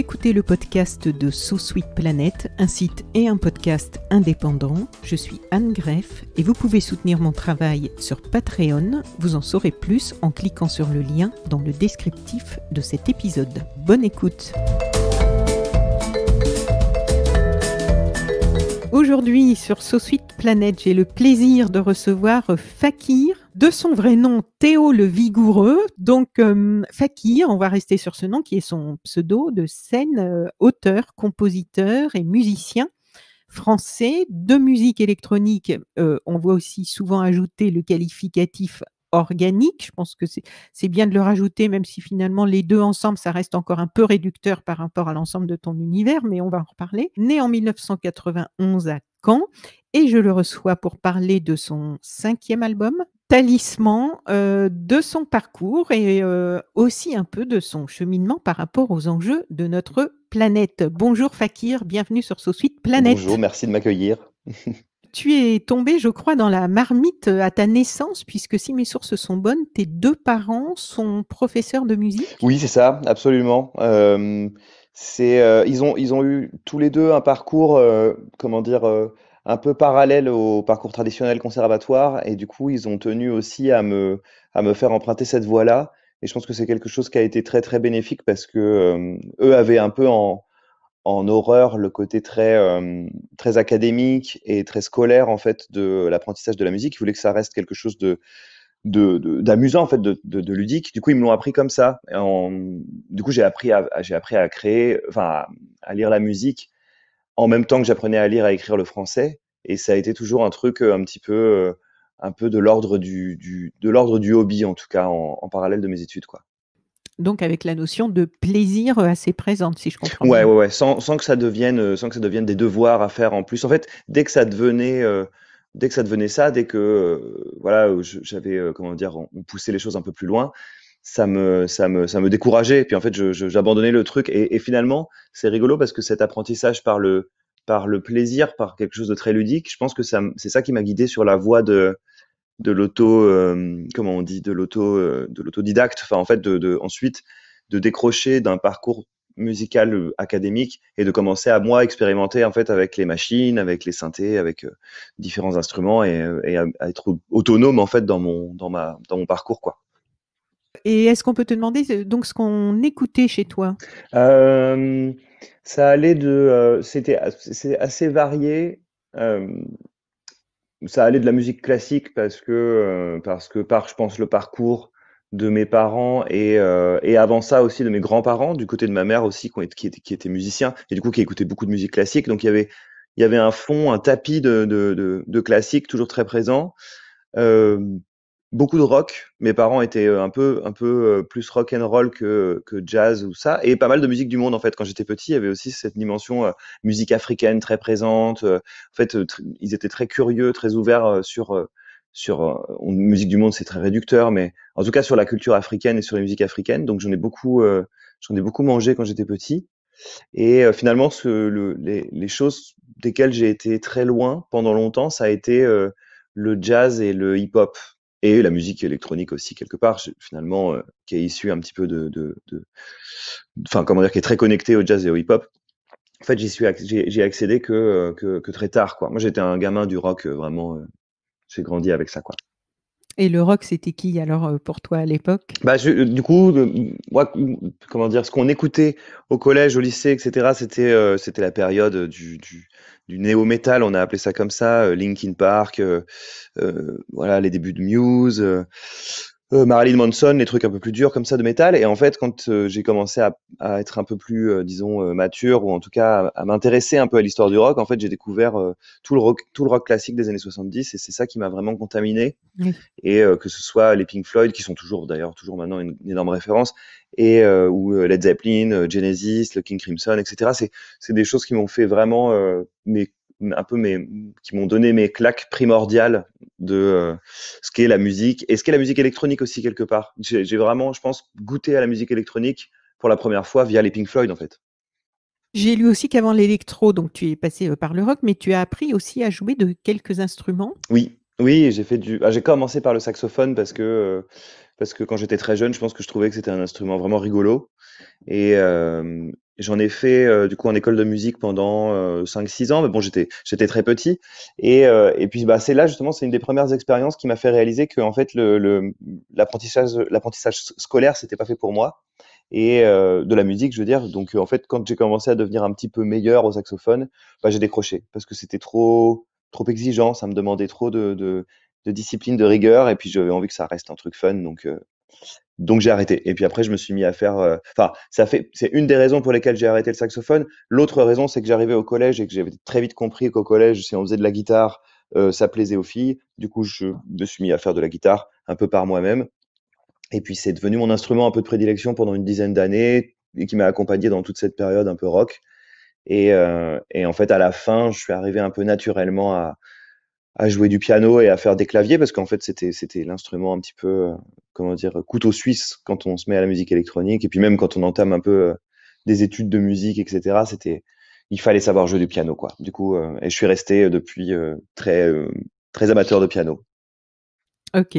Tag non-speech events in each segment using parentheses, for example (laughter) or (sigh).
écoutez le podcast de So Sweet Planet, un site et un podcast indépendant. Je suis Anne Greff et vous pouvez soutenir mon travail sur Patreon. Vous en saurez plus en cliquant sur le lien dans le descriptif de cet épisode. Bonne écoute! Aujourd'hui sur suite Planète, j'ai le plaisir de recevoir euh, Fakir, de son vrai nom Théo le Vigoureux. Donc euh, Fakir, on va rester sur ce nom qui est son pseudo de scène, euh, auteur, compositeur et musicien français de musique électronique. on voit aussi souvent ajouter le qualificatif organique. Je pense que c'est bien de le rajouter, même si finalement les deux ensemble, ça reste encore un peu réducteur par rapport à l'ensemble de ton univers, mais on va en reparler. Né en 1991 à Caen, et je le reçois pour parler de son cinquième album, Talisman, euh, de son parcours et euh, aussi un peu de son cheminement par rapport aux enjeux de notre planète. Bonjour Fakir, bienvenue sur Sous Suite Planète. Bonjour, merci de m'accueillir. (laughs) tu es tombé, je crois, dans la marmite euh, à ta naissance, puisque si mes sources sont bonnes, tes deux parents sont professeurs de musique. Oui, c'est ça, absolument. Euh, euh, ils, ont, ils ont eu tous les deux un parcours, comment dire, un peu parallèle au parcours traditionnel conservatoire, et du coup, ils ont tenu aussi à me, à me faire emprunter cette voie-là. Et je pense que c'est quelque chose qui a été très, très bénéfique parce que eux avaient un peu en en horreur le côté très, euh, très académique et très scolaire en fait de l'apprentissage de la musique. Ils voulaient que ça reste quelque chose de d'amusant en fait de, de, ludique du coup ils me l'ont appris comme ça du coup j'ai appris à, j'ai appris à créer enfin à, lire la musique en même temps que j'apprenais à lire à écrire le français et ça a été toujours un truc euh, un petit peu euh, un peu de l'ordre du, du, de l'ordre du hobby en tout cas en parallèle de mes études quoi donc avec la notion de plaisir euh, assez présente, si je comprends ouais, bien. Ouais, sans, sans, que ça devienne, euh, sans que ça devienne des devoirs à faire en plus. En fait, dès que ça devenait, euh, dès que ça devenait ça, dès que voilà, j'avais, poussé comment dire, on, les choses un peu plus loin, ça me, ça me, ça me décourageait. Et puis en fait, j'abandonnais le truc. Et, et finalement, c'est rigolo parce que cet apprentissage par le, par le plaisir, par quelque chose de très ludique, je pense que c'est ça qui m'a guidé sur la voie de de l'auto, euh, comment on dit, de l'auto, euh, de l'autodidacte. Enfin, en fait, de, de ensuite de décrocher d'un parcours musical euh, académique et de commencer à moi expérimenter en fait avec les machines, avec les synthés, avec différents instruments et, et à, être autonome en fait dans mon dans ma dans mon parcours quoi. Et est-ce qu'on peut te demander donc ce qu'on écoutait chez toi Ça allait de, c'était assez varié ça allait de la musique classique parce que, euh, parce que par, je pense, le parcours de mes parents et, euh, et, avant ça aussi de mes grands-parents, du côté de ma mère aussi, qui, était qui était musicien et du coup qui écoutait beaucoup de musique classique. Donc il y avait, il y avait un fond, un tapis de, de, de, de classique toujours très présent. Euh, beaucoup de rock. Mes parents étaient euh, un peu, un peu euh, plus rock and roll que, que jazz ou ça, et pas mal de musique du monde en fait. Quand j'étais petit, il y avait aussi cette dimension euh, musique africaine très présente. en fait, ils étaient très curieux, très ouverts sur sur musique du monde, c'est très réducteur, mais en tout cas sur la culture africaine et sur les musiques africaines. Donc j'en ai beaucoup, j'en ai beaucoup mangé quand j'étais petit. Et finalement, ce, les, les, choses desquelles j'ai été très loin pendant longtemps, ça a été le jazz et le hip-hop et la musique électronique aussi quelque part finalement euh, qui est issue un petit peu de, de, enfin comment dire qui est très connectée au jazz et au hip hop en fait j'y suis j'ai accédé euh, que, que, très tard quoi moi j'étais un gamin du rock euh, vraiment j'ai grandi avec ça quoi et le rock, c'était qui alors euh, pour toi à l'époque bah, euh, Du coup, euh, moi, comment dire, ce qu'on écoutait au collège, au lycée, etc., c'était la période du, du, néo-metal, on a appelé ça comme ça, Linkin Park, voilà, les débuts de Muse. Euh, Marilyn Manson, les trucs un peu plus durs comme ça de métal. Et en fait, quand euh, j'ai commencé à, être un peu plus, euh, disons, mature ou en tout cas à, m'intéresser un peu à l'histoire du rock, en fait, j'ai découvert tout le rock, tout le rock classique des années 70 et c'est ça qui m'a vraiment contaminé. Et que ce soit les Pink Floyd qui sont toujours, d'ailleurs, toujours maintenant une, énorme référence, et ou Led Zeppelin, Genesis, le King Crimson, etc. C'est des choses qui m'ont fait vraiment mais un peu mes, qui m'ont donné mes claques primordiales de euh, ce qu'est la musique et ce qu'est la musique électronique aussi quelque part. J'ai vraiment, je pense, goûté à la musique électronique pour la première fois via les Pink Floyd en fait. J'ai lu aussi qu'avant l'électro, donc tu es passé euh, par le rock, mais tu as appris aussi à jouer de quelques instruments. Oui, oui, j'ai fait du. Ah, j'ai commencé par le saxophone parce que euh, parce que quand j'étais très jeune, je pense que je trouvais que c'était un instrument vraiment rigolo et, J'en ai fait euh, du coup en école de musique pendant 5-6 euh, ans, mais bon, j'étais j'étais très petit. Et, euh, et puis bah, c'est là justement, c'est une des premières expériences qui m'a fait réaliser que en fait le l'apprentissage l'apprentissage scolaire c'était pas fait pour moi et de la musique, je veux dire. Donc en fait, quand j'ai commencé à devenir un petit peu meilleur au saxophone, bah, j'ai décroché parce que c'était trop trop exigeant, ça me demandait trop de, de, de discipline, de rigueur, et puis j'avais envie que ça reste un truc fun, donc donc j'ai arrêté. Et puis après, je me suis mis à faire. Euh, enfin, ça fait. C'est une des raisons pour lesquelles j'ai arrêté le saxophone. L'autre raison, c'est que j'arrivais au collège et que j'avais très vite compris qu'au collège, si on faisait de la guitare, euh, ça plaisait aux filles. Du coup, je me suis mis à faire de la guitare un peu par moi-même. Et puis c'est devenu mon instrument un peu de prédilection pendant une dizaine d'années et qui m'a accompagné dans toute cette période un peu rock. et euh, en fait, à la fin, je suis arrivé un peu naturellement à, à jouer du piano et à faire des claviers parce qu'en fait c'était c'était l'instrument un petit peu euh, comment dire couteau suisse quand on se met à la musique électronique et puis même quand on entame un peu euh, des études de musique etc c'était il fallait savoir jouer du piano quoi du coup euh, et je suis resté depuis très très amateur de piano ok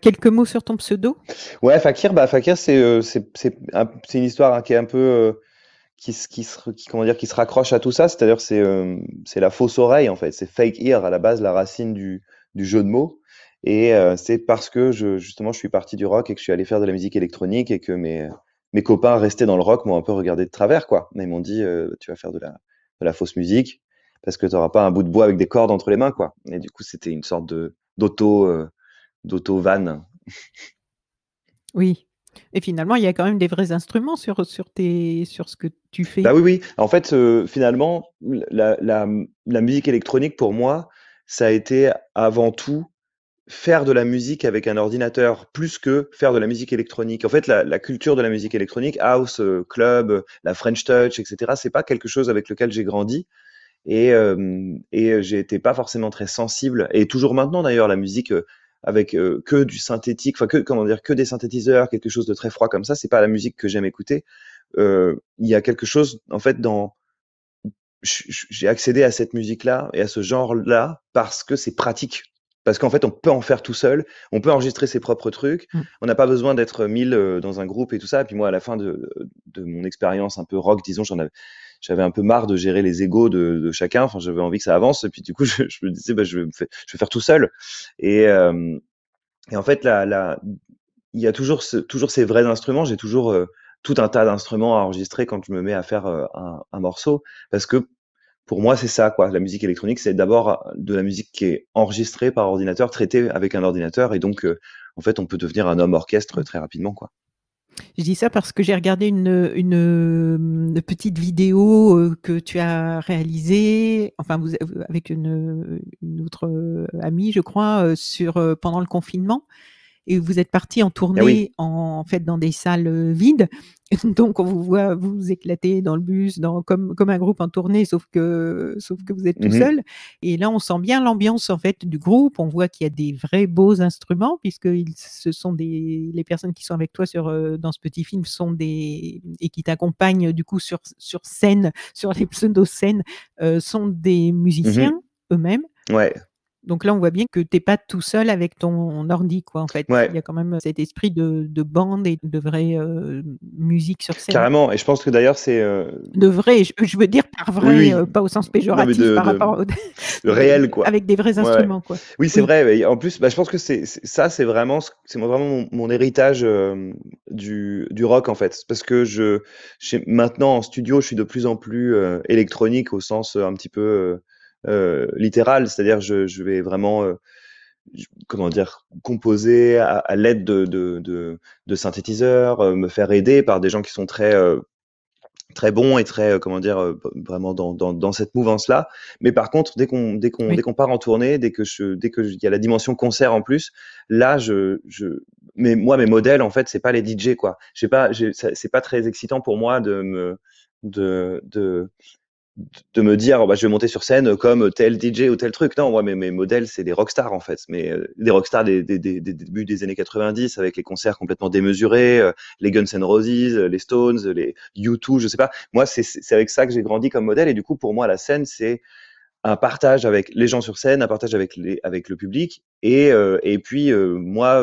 quelques mots sur ton pseudo ouais Fakir bah Fakir c'est c'est une histoire hein, qui est un peu qui, qui, se, comment dire, qui se raccroche à tout ça, c'est-à-dire c'est euh, la fausse oreille en fait, c'est fake ear à la base, la racine du, du jeu de mots. Et euh, c'est parce que je, justement je suis parti du rock et que je suis allé faire de la musique électronique et que mes, mes copains restés dans le rock m'ont un peu regardé de travers quoi. Ils m'ont dit euh, tu vas faire de la, de la fausse musique parce que tu n'auras pas un bout de bois avec des cordes entre les mains quoi. Et du coup c'était une sorte de d'auto euh, d'auto van. oui, et finalement, il y a quand même des vrais instruments sur, sur, tes, sur ce que tu fais. Bah oui, oui. En fait, euh, finalement, la, la, la, musique électronique, pour moi, ça a été avant tout faire de la musique avec un ordinateur plus que faire de la musique électronique. En fait, la, la culture de la musique électronique, house, euh, club, la French touch, etc., c'est pas quelque chose avec lequel j'ai grandi et, euh, et j'ai été pas forcément très sensible. Et toujours maintenant, d'ailleurs, la musique, avec euh, que du synthétique, enfin que comment dire, que des synthétiseurs, quelque chose de très froid comme ça, c'est pas la musique que j'aime écouter. Euh, il y a quelque chose en fait dans j'ai accédé à cette musique-là et à ce genre-là parce que c'est pratique. Parce qu'en fait, on peut en faire tout seul, on peut enregistrer ses propres trucs, mm. on n'a pas besoin d'être mille euh, dans un groupe et tout ça. Et puis moi, à la fin de, de mon expérience un peu rock, disons, j'en avais, j'avais un peu marre de gérer les égos de, chacun. Enfin, j'avais envie que ça avance. Et puis du coup, (laughs) je, me disais, bah, je, vais faire, je, vais faire, tout seul. Et, euh, en fait, là, il y a toujours, toujours ces vrais instruments. J'ai toujours euh, tout un tas d'instruments à enregistrer quand je me mets à faire euh, un, un, morceau, parce que pour moi, c'est ça, quoi. La musique électronique, c'est d'abord de la musique qui est enregistrée par ordinateur, traitée avec un ordinateur, et donc, en fait, on peut devenir un homme orchestre très rapidement, quoi. Je dis ça parce que j'ai regardé une, petite vidéo euh, que tu as réalisée, enfin euh, avec une, une autre euh, amie, je crois, sur pendant le confinement et vous êtes parti en eh tournée, en, fait, dans des salles euh, vides. (laughs) Donc, on vous voit vous éclater dans le bus, dans, comme, comme un groupe en tournée, sauf que, sauf que vous êtes tout mmh seul. Et là, on sent bien l'ambiance, en fait, du groupe. On voit qu'il y a des vrais beaux instruments, puisque ils, ce sont des, les personnes qui sont avec toi sur, euh, dans ce petit film sont des, et qui t'accompagnent, du coup, sur, sur scène, (laughs) sur les pseudo-scènes, euh, sont des mmh musiciens eux-mêmes. Ouais. Donc là, on voit bien que tu n'es pas tout seul avec ton ordi, quoi, en fait. Il y a quand même cet esprit de, bande et de vraie euh, musique sur scène. Carrément, et je pense que d'ailleurs, c'est. Euh, de vrai, je, veux dire par vrai, euh, pas au sens péjoratif, par rapport au. réel, quoi. Avec des vrais instruments, quoi. Oui, c'est vrai. En plus, bah, je pense que c'est, ça, c'est vraiment, c'est vraiment mon, héritage du, rock, en fait. Parce que je, maintenant, en studio, je suis de plus en plus électronique au sens un petit peu euh, littérale, c'est-à-dire je, vais vraiment euh, comment dire, composer à, l'aide de, de, synthétiseurs, euh, me faire aider par des gens qui sont très, très bons et très, comment dire, vraiment dans, dans, cette mouvance-là. Mais par contre, dès qu'on dès qu'on qu'on part en tournée, dès que je, dès que il y a la dimension concert en plus, là, je, je mais moi, mes modèles, en fait, c'est pas les DJ quoi. J'ai pas, c'est pas très excitant pour moi de me de, de de me dire oh, bah, je vais monter sur scène comme tel DJ ou tel truc. Non, moi mes, mes modèles c'est des rockstars en fait, mais euh, des rockstars des, des, des, débuts des années 90 avec les concerts complètement démesurés, euh, les Guns N' Roses, euh, les Stones, euh, les U2, je sais pas. Moi c'est avec ça que j'ai grandi comme modèle et du coup pour moi la scène c'est un partage avec les gens sur scène, un partage avec les avec le public et et puis moi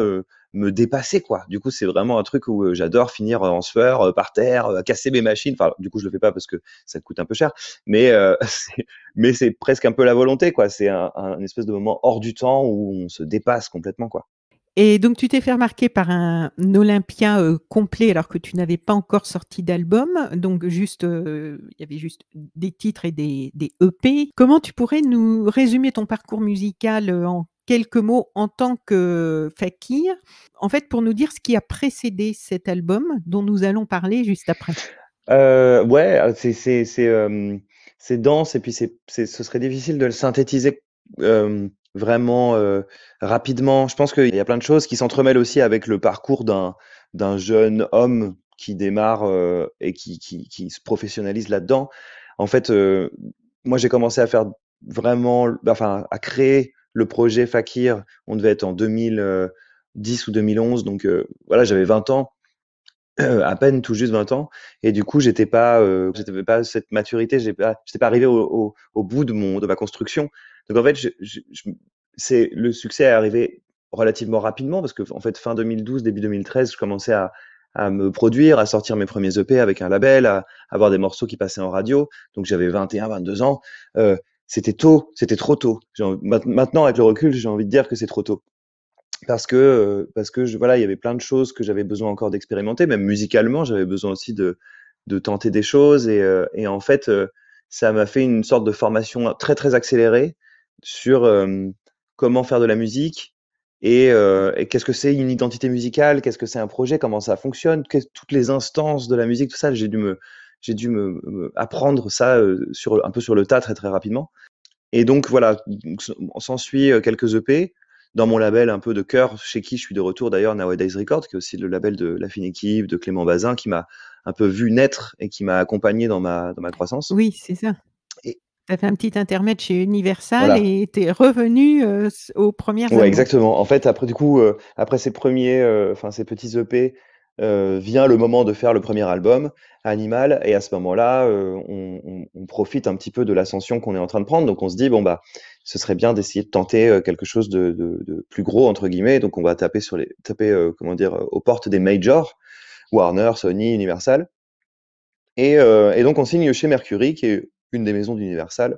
me dépasser quoi. Du coup, c'est vraiment un truc où euh, j'adore finir euh, en sueur euh, par terre, casser mes machines. Enfin, du coup, je le fais pas parce que ça coûte un peu cher, mais (laughs) mais c'est presque un peu la volonté quoi. C'est un, espèce de moment hors du temps où on se dépasse complètement quoi. Et donc tu t'es fait remarquer par un, Olympien complet alors que tu n'avais pas encore sorti d'album, donc juste il y avait juste des titres et des, des EP. Comment tu pourrais nous résumer ton parcours musical en quelques mots en tant que fakir, en fait, pour nous dire ce qui a précédé cet album dont nous allons parler juste après. Euh, ouais, euh, c'est euh, c'est dense et puis c'est ce serait difficile de le synthétiser vraiment rapidement. Je pense qu'il y a plein de choses qui s'entremêlent aussi avec le parcours d'un jeune homme qui démarre et qui, qui, qui, se professionnalise là-dedans. En fait, moi j'ai commencé à faire vraiment, enfin à créer le projet Fakir, on devait être en 2010 euh, ou 2011, donc euh, voilà, j'avais 20 ans. Euh, à peine tout juste 20 ans et du coup j'étais pas euh, pas cette maturité j'étais pas pas arrivé au, bout de mon de ma construction donc en fait le succès est arrivé relativement rapidement parce que en fait fin 2012 début 2013 je commençais à, me produire à sortir mes premiers EP avec un label à, avoir des morceaux qui passaient en radio donc j'avais 21 22 ans c'était tôt, c'était trop tôt. Maintenant, avec le recul, j'ai envie de dire que c'est trop tôt. Parce que, euh, parce que je, voilà, il y avait plein de choses que j'avais besoin encore d'expérimenter, même musicalement, j'avais besoin aussi de, de tenter des choses. Et, euh, en fait, euh, ça m'a fait une sorte de formation très, très accélérée sur comment faire de la musique et, qu'est-ce que c'est une identité musicale, qu'est-ce que c'est un projet, comment ça fonctionne, toutes les instances de la musique, tout ça, j'ai dû me, j'ai dû me, apprendre ça sur, un peu sur le tas très très rapidement. Et donc voilà, on s'en suit euh, quelques EP dans mon label un peu de cœur, chez qui je suis de retour d'ailleurs, Nowadays Records, qui est aussi le label de La Fine Équipe, de Clément Bazin, qui m'a un peu vu naître et qui m'a accompagné dans ma, dans ma croissance. Oui, c'est ça. Tu as fait un petit intermède chez Universal et tu es revenu euh, aux premières. Oui, exactement. En fait, après, du coup, euh, après ces premiers, enfin, ces petits EP euh, vient le moment de faire le premier album, Animal, et à ce moment-là, euh, on, profite un petit peu de l'ascension qu'on est en train de prendre, donc on se dit, bon, bah, ce serait bien d'essayer de tenter euh, quelque chose de, plus gros, entre guillemets, donc on va taper, sur les, taper comment dire, aux portes des majors, Warner, Sony, Universal, et, et, donc on signe chez Mercury, qui est une des maisons d'Universal,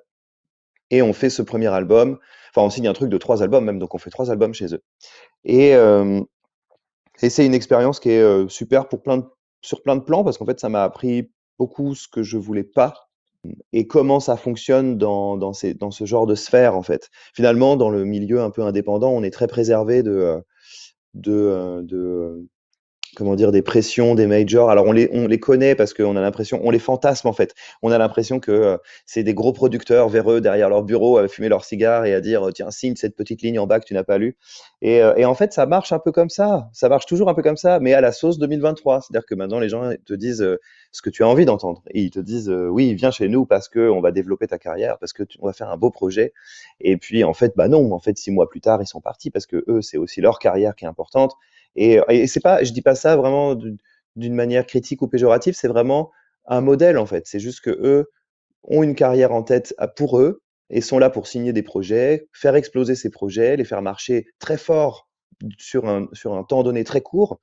et on fait ce premier album, enfin on signe un truc de trois albums même, donc on fait trois albums chez eux. Et... Et c'est une expérience qui est euh, super pour plein de, sur plein de plans parce qu'en fait, ça m'a appris beaucoup ce que je voulais pas mmh, et comment ça fonctionne dans, dans, ces, dans, ce genre de sphère en fait. Finalement, dans le milieu un peu indépendant, on est très préservé de, euh, de, euh, de comment dire, des pressions, des majors. Alors on les, on les connaît parce qu'on a l'impression, on les fantasme en fait. On a l'impression que euh, c'est des gros producteurs vers eux derrière leur bureau à fumer leur cigare et à dire euh, tiens signe cette petite ligne en bas que tu n'as pas lu. Et, euh, et, en fait ça marche un peu comme ça, ça marche toujours un peu comme ça, mais à la sauce 2023. C'est-à-dire que maintenant les gens te disent ce que tu as envie d'entendre ils te disent oui viens chez nous parce que on va développer ta carrière, parce que va faire un beau projet. Et puis en fait bah non, en fait six mois plus tard ils sont partis parce que eux c'est aussi leur carrière qui est importante et, et c'est pas, je dis pas ça vraiment d'une manière critique ou péjorative, c'est vraiment un modèle en fait. C'est juste que eux ont une carrière en tête ah, pour eux et sont là pour signer des projets, faire exploser ces projets, les faire marcher très fort sur un, temps donné très court.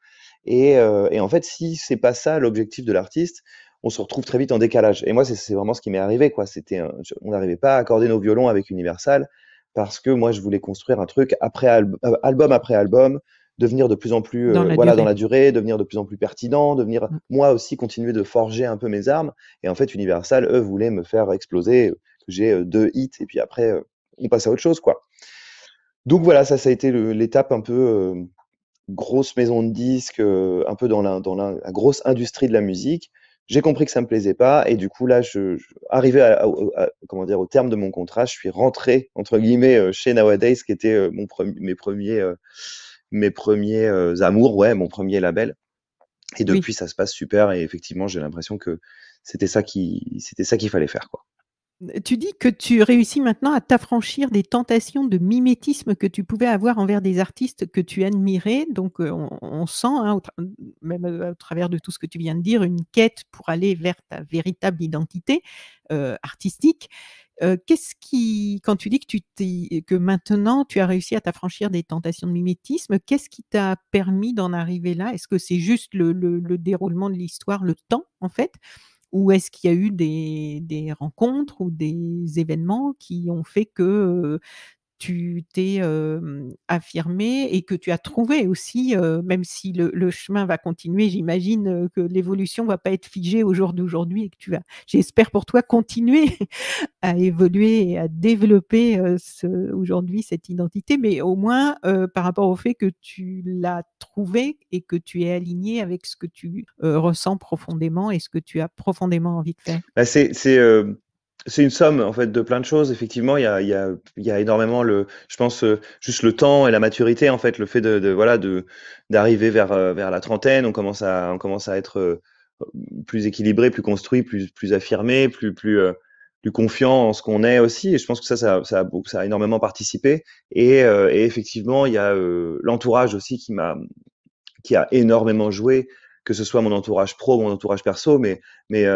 Euh, et, en fait, si c'est pas ça l'objectif de l'artiste, on se retrouve très vite en décalage. Et moi, c'est vraiment ce qui m'est arrivé. Quoi. C'était, on n'arrivait pas à accorder nos violons avec Universal parce que moi, je voulais construire un truc après euh, album après album, devenir de plus en plus euh, voilà, dans la durée, devenir de plus en plus pertinent, devenir mm. moi aussi continuer de forger un peu mes armes. Et en fait, Universal, eux, voulaient me faire exploser, euh, j'ai euh, deux hits, et puis après, on passe à autre chose. quoi. Donc voilà, ça, ça a été l'étape un peu grosse maison de disques, un peu dans la, dans la, grosse industrie de la musique. J'ai compris que ça me plaisait pas et du coup là, je, suis arrivé à, comment dire au terme de mon contrat, je suis rentré entre guillemets chez Nowadays, qui était mon premier, mes premiers mes premiers euh, amours, ouais, mon premier label. Et depuis, ça se passe super. Et effectivement, j'ai l'impression que c'était ça qui, c'était ça qu'il fallait faire, quoi. Tu dis que tu réussis maintenant à t'affranchir des tentations de mimétisme que tu pouvais avoir envers des artistes que tu admirais. Donc, euh, on, sent, hein, même euh, au travers de tout ce que tu viens de dire, une quête pour aller vers ta véritable identité artistique euh, qu'est-ce qui, quand tu dis que, tu que maintenant tu as réussi à t'affranchir des tentations de mimétisme, qu'est-ce qui t'a permis d'en arriver là Est-ce que c'est juste le, déroulement de l'histoire, le temps en fait ou est-ce qu'il y a eu des, rencontres ou des événements qui ont fait que euh, tu t'es affirmé et que tu as trouvé aussi, même si le, chemin va continuer, j'imagine que l'évolution va pas être figée au jour d'aujourd'hui et que tu vas, j'espère pour toi, continuer (laughs) à évoluer et à développer aujourd'hui cette identité, mais au moins par rapport au fait que tu l'as trouvé et que tu es aligné avec ce que tu ressens profondément et ce que tu as profondément envie de faire. Bah, c'est c'est une somme en fait de plein de choses. Effectivement, il y a, il y a, il y a énormément le, je pense euh, juste le temps et la maturité en fait, le fait de, de voilà de d'arriver vers euh, vers la trentaine, on commence à on commence à être euh, plus équilibré, plus construit, plus plus affirmé, plus plus plus confiant en ce qu'on est aussi. Et je pense que ça ça ça, a énormément participé. Et, et effectivement, il y a l'entourage aussi qui m'a qui a énormément joué, que ce soit mon entourage pro, mon entourage perso, mais mais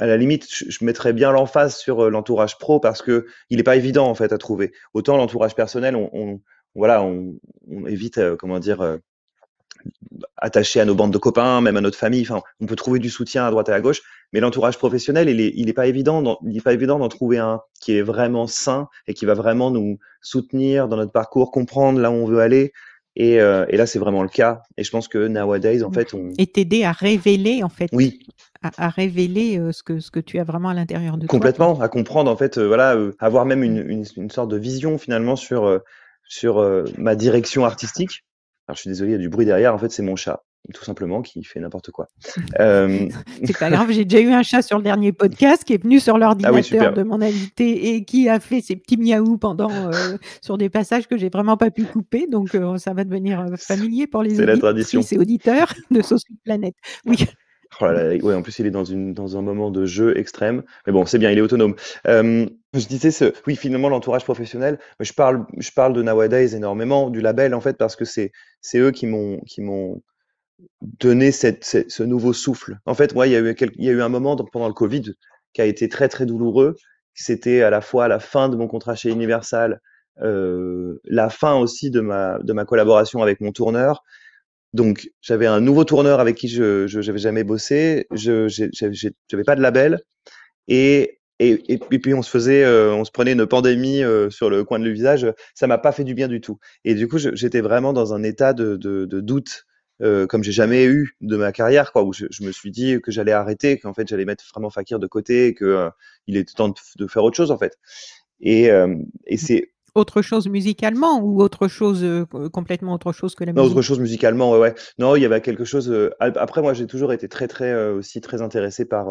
à la limite, je mettrais bien l'emphase sur euh, l'entourage pro parce que il n'est pas évident en fait à trouver. Autant l'entourage personnel, on, voilà, on, on évite euh, comment dire euh, attaché à nos bandes de copains, même à notre famille. Enfin, on peut trouver du soutien à droite et à gauche, mais l'entourage professionnel, il n'est est pas évident, il est pas évident d'en trouver un qui est vraiment sain et qui va vraiment nous soutenir dans notre parcours, comprendre là où on veut aller. Euh, et, là, c'est vraiment le cas. Et je pense que nowadays, en fait, on... Et t'aider à révéler, en fait. Oui. À, révéler euh, ce, que, ce que tu as vraiment à l'intérieur de toi. Complètement, à comprendre, en fait, euh, voilà, avoir même une, sorte de vision, finalement, sur, sur ma direction artistique. Alors, je suis désolé, il y a du bruit derrière. En fait, c'est mon chat tout simplement, qui fait n'importe quoi. (laughs) Euh, (laughs) c'est pas grave, j'ai déjà eu un chat sur le dernier podcast qui est venu sur ah l'ordinateur de mon invité et qui a fait ses petits miaou pendant euh, (laughs) sur des passages que j'ai vraiment pas pu couper, donc euh, ça va devenir familier pour les auditeurs, auditeurs de Sauce Planète. Oui. Oh en plus, il est dans, une, dans un moment de jeu extrême. Mais bon, c'est bien, il est autonome. je disais, ce, oui, finalement, l'entourage professionnel, je parle, je parle de Nowadays énormément, du label, en fait, parce que c'est eux qui m'ont donner cette, ce nouveau souffle. En fait, moi, il y a eu, un moment pendant le Covid qui a été très très douloureux. C'était à la fois la fin de mon contrat chez Universal, euh, la fin aussi de ma, de ma collaboration avec mon tourneur. Donc, j'avais un nouveau tourneur avec qui je n'avais jamais bossé. Je n'avais pas de label. Et et, et, puis on se faisait, euh, on se prenait une pandémie euh, sur le coin de le visage. Ça m'a pas fait du bien du tout. Et du coup, j'étais vraiment dans un état de doute euh, comme j'ai jamais eu de ma carrière, quoi, où je, me suis dit que j'allais arrêter, qu'en fait j'allais mettre vraiment Fakir de côté, qu'il que euh, était temps de, faire autre chose en fait. Et, euh, mmh. c'est autre chose musicalement ou autre chose complètement autre chose que la musique. Autre chose musicalement, ouais, ouais. Non, il y avait quelque chose. après, moi, j'ai toujours été très, très aussi très intéressé par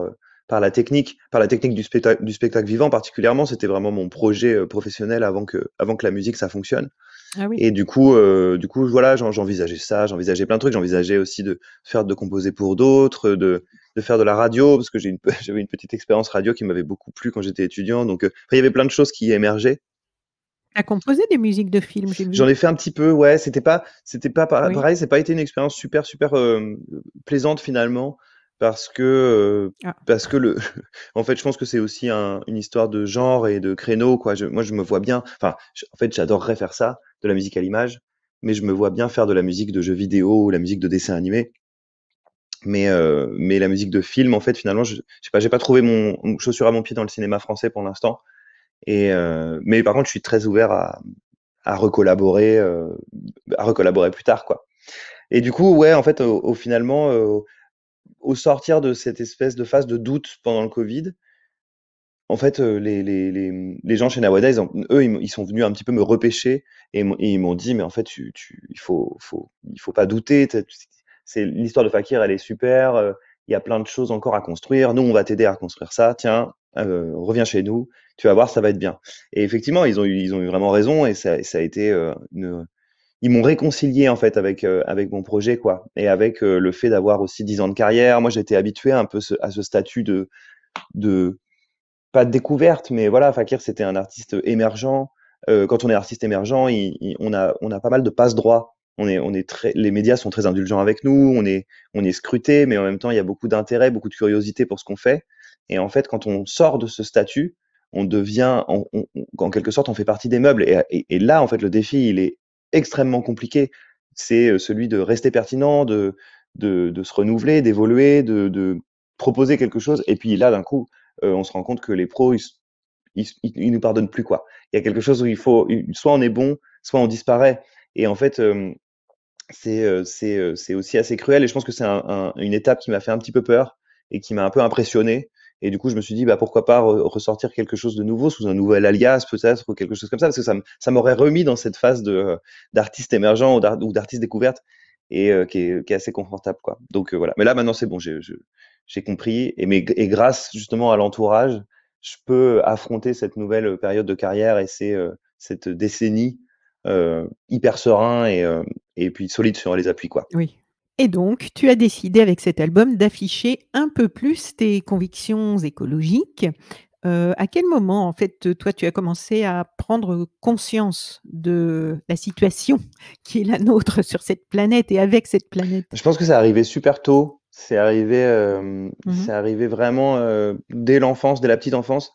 par la technique, par la technique du spectacle, du spectacle vivant particulièrement. C'était vraiment mon projet euh, professionnel avant que, avant que la musique ça fonctionne. Ah Et du coup, euh, du coup, voilà, j'envisageais ça, j'envisageais plein de trucs. J'envisageais aussi de faire de composer pour d'autres, de, de faire de la radio parce que j'ai une, (laughs) j'avais une petite expérience radio qui m'avait beaucoup plu quand j'étais étudiant. Donc, euh, il y avait plein de choses qui émergeaient. À composer des musiques de films. J'en ai fait un petit peu, ouais. C'était pas, c'était pas pareil. C'est pas été une expérience super, super plaisante finalement parce que euh, ah. parce que le (laughs) en fait je pense que c'est aussi un, une histoire de genre et de créneau quoi je, moi je me vois bien enfin en fait j'adorerais faire ça de la musique à l'image mais je me vois bien faire de la musique de jeux vidéo ou la musique de dessin animé mais euh, mais la musique de film en fait finalement je, je sais pas j'ai pas trouvé mon, chaussure à mon pied dans le cinéma français pour l'instant et euh, mais par contre je suis très ouvert à à recollaborer à recollaborer plus tard quoi et du coup ouais en fait au, au finalement au sortir de cette espèce de phase de doute pendant le Covid, en fait, euh, les, gens chez Nawada, eux, ils, sont venus un petit peu me repêcher et, ils m'ont dit, mais en fait, tu, tu, il faut, faut, il faut pas douter. C'est l'histoire de Fakir, elle est super. Euh, il y a plein de choses encore à construire. Nous, on va t'aider à construire ça. Tiens, euh, reviens chez nous. Tu vas voir, ça va être bien. Et effectivement, ils ont eu, vraiment raison et ça, a été une, ils m'ont réconcilié en fait avec euh, avec mon projet quoi et avec euh, le fait d'avoir aussi 10 ans de carrière moi j'étais habitué un peu à ce statut de de pas de découverte mais voilà Fakir c'était un artiste émergent euh, quand on est artiste émergent on a on a pas mal de passe droit on est on est très les médias sont très indulgents avec nous on est on est scruté mais en même temps il y a beaucoup d'intérêt beaucoup de curiosité pour ce qu'on fait et en fait quand on sort de ce statut on devient, en quelque sorte, on fait partie des meubles. et, là, en fait, le défi, il est extrêmement compliqué. C'est euh, celui de rester pertinent, de, de, se renouveler, d'évoluer, de, proposer quelque chose. Et puis là, d'un coup, euh, on se rend compte que les pros, ils, ne nous pardonnent plus quoi. Il y a quelque chose où il faut, soit on est bon, soit on disparaît. Et en fait, euh, c'est aussi assez cruel. Et je pense que c'est une étape qui m'a fait un petit peu peur et qui m'a un peu impressionné et du coup, je me suis dit, bah, pourquoi pas ressortir quelque chose de nouveau sous un nouvel alias, peut-être, ou quelque chose comme ça, parce que ça m'aurait remis dans cette phase euh, d'artiste émergent ou d'artiste découverte, et euh, qui, est, assez confortable. Quoi. Donc euh, voilà. Mais là, maintenant, c'est bon, j'ai compris. Et, mais, et grâce justement à l'entourage, je peux affronter cette nouvelle période de carrière et cette décennie hyper serein et, et puis solide sur les appuis. Quoi. Oui, et donc, tu as décidé avec cet album d'afficher un peu plus tes convictions écologiques. Euh, à quel moment, en fait, toi, tu as commencé à prendre conscience de la situation (laughs) qui est la nôtre sur cette planète et avec cette planète Je pense que ça arrivé super tôt. C'est arrivé, euh, mmh vraiment euh, dès l'enfance, dès la petite enfance.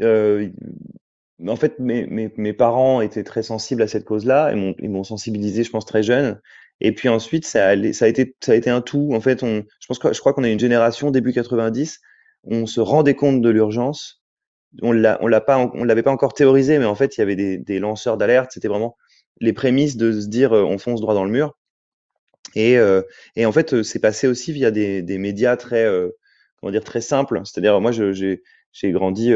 en fait, mes, mes, parents étaient très sensibles à cette cause-là et m'ont sensibilisé, je pense, très jeune. Et puis ensuite, ça a, ça a, été, ça a été un tout. En fait, on, je, pense que, je crois qu'on est une génération, début 90, on se rendait compte de l'urgence. On l'a, on l'a pas, on l'avait pas encore théorisé, mais en fait, il y avait des, des lanceurs d'alerte. C'était vraiment les prémices de se dire euh, on fonce droit dans le mur. Et, euh, et en fait, euh, c'est passé aussi via des, des médias très, comment dire, très simples. C'est-à-dire, moi, je, j'ai, grandi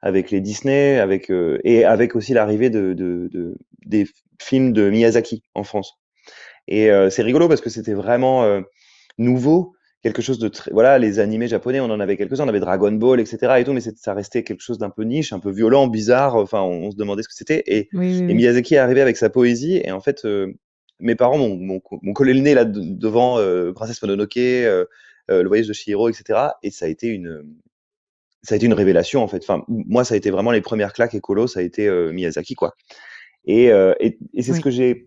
avec les Disney, avec et avec aussi l'arrivée de, de, de, des films de Miyazaki en France. Et euh, c'est rigolo parce que c'était vraiment euh, nouveau quelque chose de très. Voilà, les animés japonais, on en avait quelques-uns, on avait Dragon Ball, etc. et tout, mais ça restait quelque chose d'un peu niche, un peu violent, bizarre. Enfin, on, se demandait ce que c'était. Et, Miyazaki est arrivé avec sa poésie, et en fait, euh, mes parents m'ont collé le nez là devant Princesse Mononoke, Le voyage de Shihiro, etc. Et ça a été une. Ça a été une révélation en fait. Enfin, moi, ça a été vraiment les premières claques écolo, ça a été Miyazaki quoi. Et, et, c'est ce que j'ai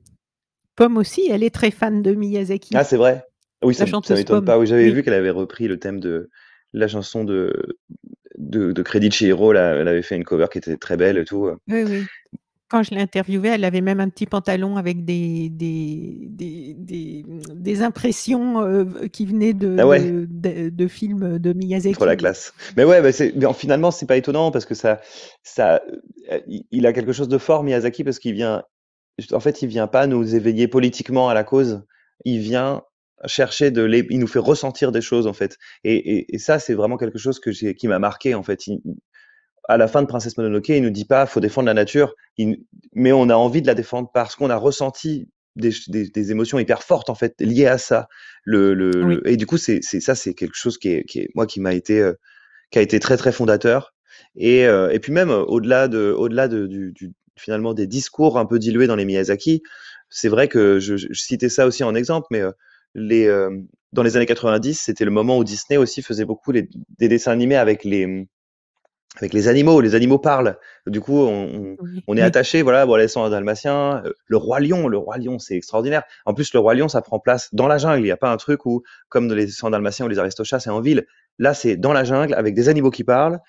aussi, elle est très fan de Miyazaki. Ah, c'est vrai. Oui, ça, ça m'étonne pas. j'avais vu qu'elle avait repris le thème de la chanson de, de, de Credit Chihiro. elle avait fait une cover qui était très belle et tout. Oui, oui. Quand je l'ai interviewée, elle avait même un petit pantalon avec des, des, des, des, impressions euh, qui venaient ah de, de, films de Miyazaki. Trop la classe. Mais ouais, c'est, mais finalement, c'est pas étonnant parce que ça, ça, euh, il a quelque chose de fort, Miyazaki, parce qu'il vient en fait, il vient pas nous éveiller politiquement à la cause. Il vient chercher de les, il nous fait ressentir des choses en fait. Et, ça, c'est vraiment quelque chose que qui m'a marqué en fait. à la fin de Princesse Mononoke, il nous dit pas faut défendre la nature, mais on a envie de la défendre parce qu'on a ressenti des, émotions hyper fortes en fait liées à ça. Le, et du coup, c'est ça, c'est quelque chose qui moi qui m'a été euh, qui a été très très fondateur. Et, euh, puis même euh, au-delà de au-delà du, finalement des discours un peu dilués dans les Miyazaki. C'est vrai que je, citais ça aussi en exemple, mais euh, les, euh, dans les années 90, c'était le moment où Disney aussi faisait beaucoup des dessins animés avec les, avec les animaux. Les animaux parlent. Du coup, on, est (laughs) attaché. Voilà, les un Dalmatien, euh, le roi lion, le roi lion, c'est extraordinaire. En plus, le roi lion, ça prend place dans la jungle. Il n'y a pas un truc où, comme dans les 100 Dalmatiens ou les Aristochats, c'est en ville. Là, c'est dans la jungle avec des animaux qui parlent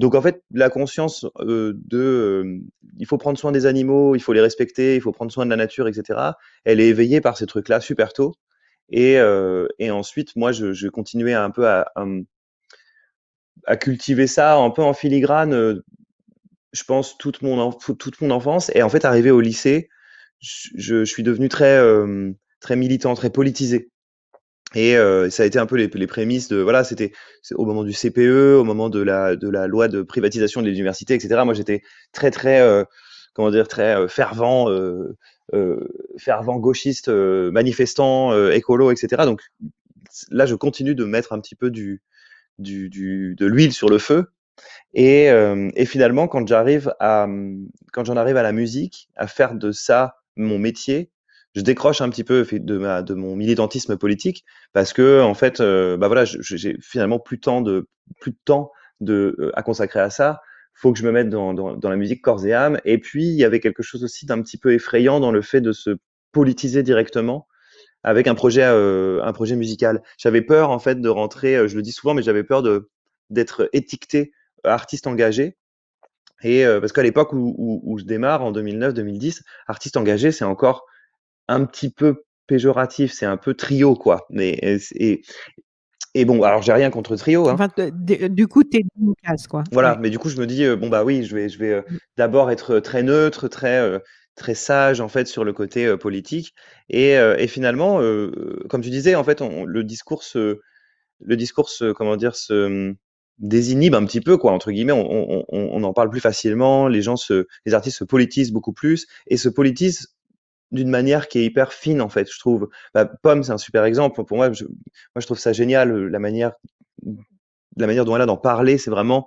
donc en fait, la conscience euh, de euh, il faut prendre soin des animaux, il faut les respecter, il faut prendre soin de la nature, etc., elle est éveillée par ces trucs-là super tôt. Et, euh, ensuite, moi, je, continuais un peu à, à, cultiver ça un peu en filigrane, je pense, toute mon, toute mon enfance. Et en fait, arrivé au lycée, je, je suis devenu très, très militant, très politisé. Et euh, ça a été un peu les, prémices de voilà, c'était au moment du CPE, au moment de la de la loi de privatisation des universités, etc. Moi, j'étais très très euh, comment dire très euh, fervent fervent gauchiste, manifestant, écolo, etc. Donc là, je continue de mettre un petit peu du, du, du de l'huile sur le feu. Et, et finalement, quand j'arrive à quand j'en arrive à la musique, à faire de ça mon métier, je décroche un petit peu de, ma, de mon militantisme politique parce que en fait, euh, bah voilà, j'ai finalement plus temps de plus de temps de euh, à consacrer à ça. Faut que je me mette dans, dans, dans, la musique corps et âme. Et puis il y avait quelque chose aussi d'un petit peu effrayant dans le fait de se politiser directement avec un projet euh, un projet musical. J'avais peur en fait de rentrer. Je le dis souvent, mais j'avais peur de d'être étiqueté artiste engagé. Et parce qu'à l'époque où, où, je démarre en 2009-2010, artiste engagé, c'est encore un petit peu péjoratif, c'est un peu trio, quoi. Mais, et, bon, alors j'ai rien contre Trio. Hein. du coup, t'es démocrate, quoi. Voilà, mais du coup, je me dis, bon, bah oui, je vais, je vais mmh. d'abord être très neutre, très, très sage, en fait, sur le côté politique. Et, finalement, comme tu disais, en fait, on, le discours se, le discours comment dire, se mmh, désinhibe un petit peu, quoi, entre guillemets, on, on, en parle plus facilement, les gens se, les artistes se politisent beaucoup plus et se politisent d'une manière qui est hyper fine en fait, je trouve. Bah, Pomme, c'est un super exemple. Pour moi, je, moi, je trouve ça génial euh, la manière, la manière dont elle a d'en parler. C'est vraiment,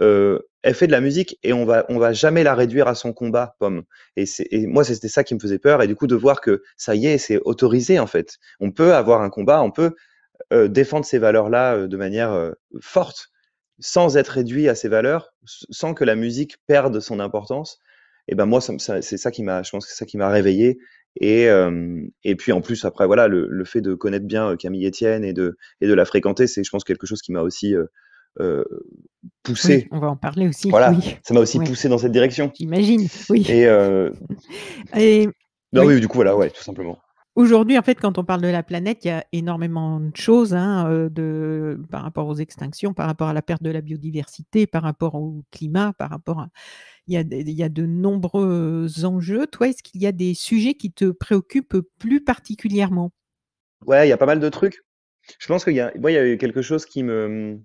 euh, elle fait de la musique et on va, on va jamais la réduire à son combat, Pomme. Et, et moi, c'était ça qui me faisait peur. Et du coup, de voir que ça y est, c'est autorisé en fait. On peut avoir un combat, on peut euh, défendre ces valeurs-là de manière forte, sans être réduit à ces valeurs, sans que la musique perde son importance et ben moi, c'est ça qui m'a, je pense c'est ça qui m'a réveillé. Et, euh, et puis en plus, après, voilà, le, fait de connaître bien euh, Camille Etienne et de, et de la fréquenter, c'est, je pense, quelque chose qui m'a aussi euh, poussé. Oui, on va en parler aussi. Voilà, ça m'a aussi poussé dans cette direction. J'imagine, oui. Et, et... Non, oui. du coup, voilà, ouais, tout simplement. Aujourd'hui, en fait, quand on parle de la planète, il y a énormément de choses hein, euh, par rapport aux extinctions, par rapport à la perte de la biodiversité, par rapport au climat, par rapport à... Il y a, il y de nombreux enjeux. Toi, est-ce qu'il y a des sujets qui te préoccupent plus particulièrement Ouais, il y a pas mal de trucs. Je pense qu'il y a, moi, il y a eu quelque chose qui me,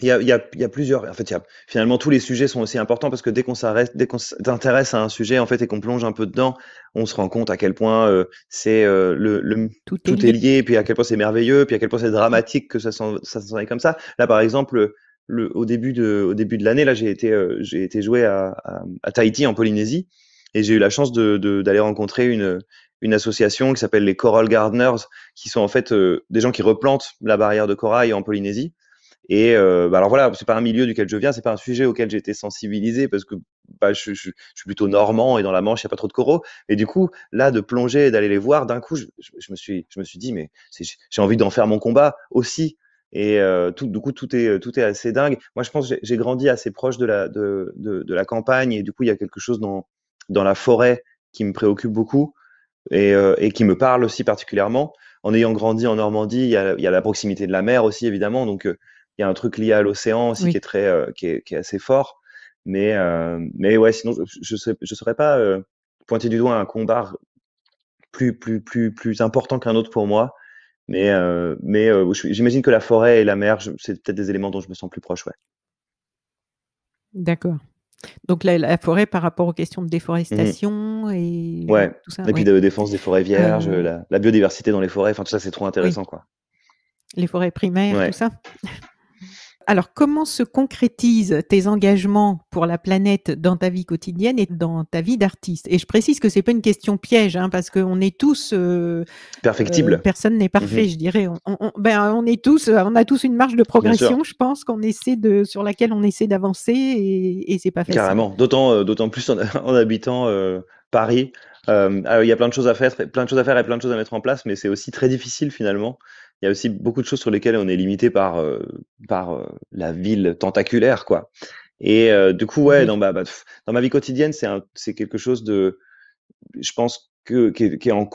il y, a, il, y a, plusieurs. En fait, il y a, finalement, tous les sujets sont aussi importants parce que dès qu'on s'arrête, dès qu'on s'intéresse à un sujet, en fait, et qu'on plonge un peu dedans, on se rend compte à quel point euh, c'est euh, le, tout, est, lié. puis à quel point c'est merveilleux, puis à quel point c'est dramatique que ça s'en est comme ça. Là, par exemple, le, au début de, au début de l'année, là, j'ai été, euh, j'ai été joué à, à, Tahiti en Polynésie, et j'ai eu la chance d'aller de, d'aller rencontrer une, une association qui s'appelle les Coral Gardeners, qui sont en fait des gens qui replantent la barrière de corail en Polynésie et euh, bah alors voilà, c'est pas un milieu duquel je viens, c'est pas un sujet auquel j'étais sensibilisé parce que bah, je, je, je, suis plutôt normand et dans la Manche il y a pas trop de coraux. Et du coup, là, de plonger et d'aller les voir, d'un coup, je, je, me suis, je me suis dit mais j'ai envie d'en faire mon combat aussi. Et euh, tout, du coup, tout est, tout est assez dingue. Moi, je pense j'ai grandi assez proche de la, de, de, la campagne et du coup, il y a quelque chose dans, dans la forêt qui me préoccupe beaucoup et, euh, et qui me parle aussi particulièrement. En ayant grandi en Normandie, il y a, il y a la proximité de la mer aussi, évidemment. Donc, euh, il y a un truc lié à l'océan aussi qui est très euh, qui, est, qui, est, assez fort mais euh, mais ouais sinon je je, saurais pas euh, pointer du doigt un combat plus plus plus plus important qu'un autre pour moi mais mais j'imagine que la forêt et la mer c'est peut-être des éléments dont je me sens plus proche ouais d'accord donc la, la, forêt par rapport aux questions de mmh. déforestation et ouais. tout ça. Et puis de défense des forêts vierges, la, biodiversité dans les forêts, enfin tout ça c'est trop intéressant quoi. Les forêts primaires, tout ça. Alors, comment se concrétisent tes engagements pour la planète dans ta vie quotidienne et dans ta vie d'artiste Et je précise que c'est pas une question piège, hein, parce qu'on est tous euh, Perfectible. Euh, personne n'est parfait, mhm. je dirais. On, ben, on, est tous, euh, on a tous une marge de progression, je pense, qu'on essaie de, sur laquelle on essaie d'avancer, et, et c'est pas facile. Carrément. D'autant, d'autant plus en, (laughs) habitant Paris. Ah il y a plein de choses à faire, plein de choses à faire et plein de choses à mettre en place, mais c'est aussi très difficile finalement il y a aussi beaucoup de choses sur lesquelles on est limité par euh, par euh, la ville tentaculaire quoi. Et euh, du coup ouais mmh dans ma bah, dans ma vie quotidienne c'est c'est quelque chose de je pense que qui est, en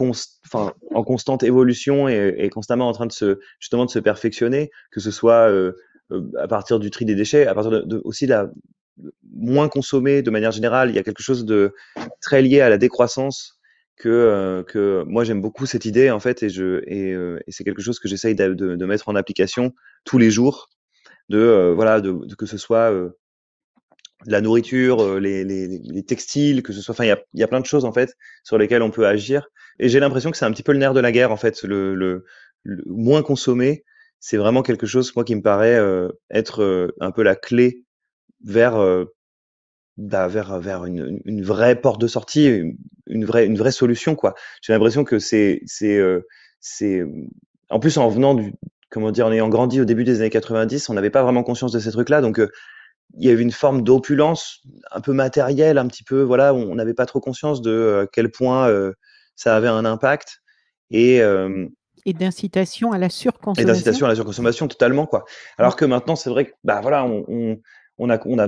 en constante évolution et, constamment en train de se justement de se perfectionner que ce soit à partir du tri des déchets à partir de, de aussi la moins consommer de manière générale il y a quelque chose de très lié à la décroissance que, euh, que moi j'aime beaucoup cette idée en fait et, je, et, euh, et c'est quelque chose que j'essaye de, de, de, mettre en application tous les jours, de, euh, voilà, de, de, que ce soit la nourriture, les, les, les, textiles, que ce soit, enfin il y a, y a, plein de choses en fait sur lesquelles on peut agir et j'ai l'impression que c'est un petit peu le nerf de la guerre en fait, le, le, le moins consommer, c'est vraiment quelque chose moi qui me paraît être un peu la clé vers bah, vers, une, vraie porte de sortie, une vraie, une vraie solution. quoi. J'ai l'impression que euh, c'est. En plus, en venant du. Comment dire, en ayant grandi au début des années 90, on n'avait pas vraiment conscience de ces trucs-là. Donc, euh, il y avait une forme d'opulence un peu matérielle, un petit peu, voilà, on n'avait pas trop conscience de euh, quel point ça avait un impact. Et, d'incitation à la surconsommation. Et d'incitation à la surconsommation, totalement, quoi. Alors mmh. que maintenant, c'est vrai que, bah voilà, on, on a,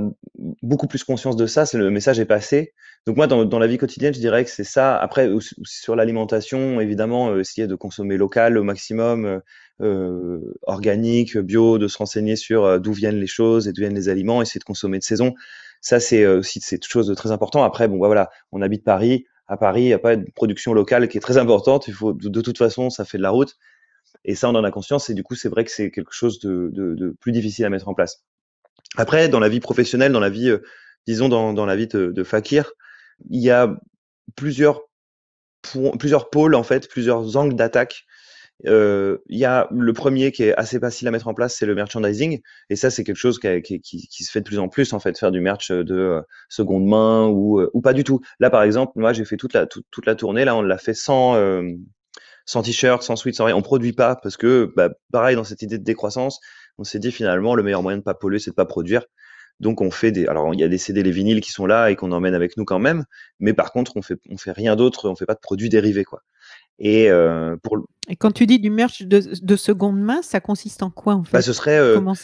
beaucoup plus conscience de ça, c'est le message est passé. Donc moi, dans, la vie quotidienne, je dirais que c'est ça. Après, sur l'alimentation, évidemment, euh, essayer de consommer local au maximum, euh, euh, organique, bio, de se renseigner sur d'où viennent les choses et d'où viennent les aliments, essayer de consommer de saison. Ça, c'est aussi c'est chose de très important. Après, bon, bah, voilà, on habite Paris. À Paris, il n'y a pas de production locale qui est très importante. Il faut, de, toute façon, ça fait de la route. Et ça, on en a conscience. Et du coup, c'est vrai que c'est quelque chose de, plus difficile à mettre en place. Après, dans la vie professionnelle, dans la vie, euh, disons, dans, dans, la vie de, Fakir, il y a plusieurs, plusieurs pôles, en fait, plusieurs angles d'attaque. Euh, il y a le premier qui est assez facile à mettre en place, c'est le merchandising. Et ça, c'est quelque chose qui, qui, qui, se fait de plus en plus, en fait, faire du merch euh, de euh, seconde main ou, ou, pas du tout. Là, par exemple, moi, j'ai fait toute la, toute, la tournée. Là, on l'a fait sans, sans t-shirt, sans sweat, sans rien. On produit pas parce que, bah, pareil, dans cette idée de décroissance, on s'est dit finalement, le meilleur moyen de ne pas polluer, c'est de ne pas produire. Donc on fait des. Alors il y a des CD, les vinyles qui sont là et qu'on emmène avec nous quand même, mais par contre on fait on fait rien d'autre, on fait pas de produits dérivés quoi. Et euh, pour. Et quand tu dis du merch de, seconde main, ça consiste en quoi en bah, fait ce serait euh, comment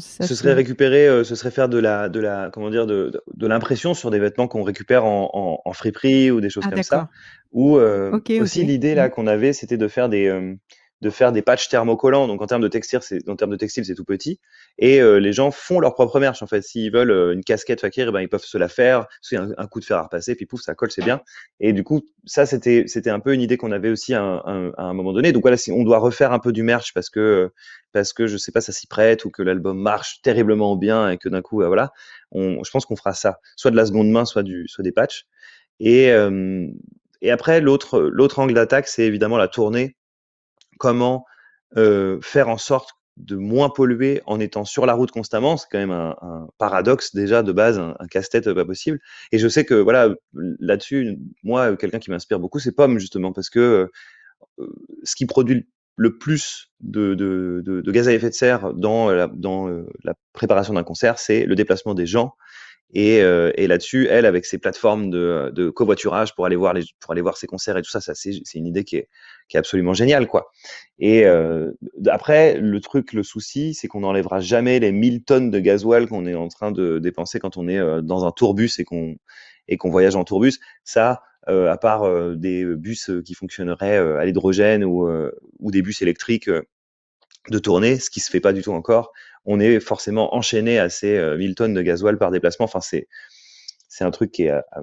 ça, ce serait récupérer, euh, ce serait faire de la de comment dire de, l'impression sur des vêtements qu'on récupère en, en, friperie ou des choses ah, comme ça. Ou aussi l'idée là mm. qu'on avait, c'était de faire des de faire des patchs thermocollants. Donc en termes de textile, c'est en termes de textile, c'est tout petit. Et euh, les gens font leur propre merch en fait. S'ils veulent euh, une casquette fakir, eh ben ils peuvent se la faire. C'est un, coup de fer à repasser, puis pouf, ça colle, c'est bien. Et du coup, ça c'était c'était un peu une idée qu'on avait aussi à, un moment donné. Donc voilà, si on doit refaire un peu du merch parce que parce que je sais pas, ça s'y prête ou que l'album marche terriblement bien et que d'un coup, euh, voilà, je pense qu'on fera ça, soit de la seconde main, soit du soit des patchs. Et et après, l'autre, l'autre angle d'attaque, c'est évidemment la tournée comment faire en sorte de moins polluer en étant sur la route constamment. C'est quand même un, paradoxe déjà de base, un, casse-tête pas possible. Et je sais que voilà, là-dessus, moi, quelqu'un qui m'inspire beaucoup, c'est Pomme justement, parce que ce qui produit le plus de, gaz à effet de serre dans dans la préparation d'un concert, c'est le déplacement des gens euh, et, là-dessus, elle, avec ses plateformes de, covoiturage pour aller voir pour aller voir ses concerts et tout ça, ça c'est une idée qui est, qui est absolument géniale, quoi. Et euh, après, le truc, le souci, c'est qu'on n'enlèvera jamais les 1000 tonnes de gasoil qu'on est en train de dépenser quand on est euh, dans un tourbus et qu'on voyage en tourbus. Ça, à part des bus qui fonctionneraient à l'hydrogène ou, ou des bus électriques de tournée, ce qui se fait pas du tout encore, on est forcément enchaîné à ces 1000 euh, tonnes de gasoil par déplacement. Enfin, c'est un truc qui est euh, euh,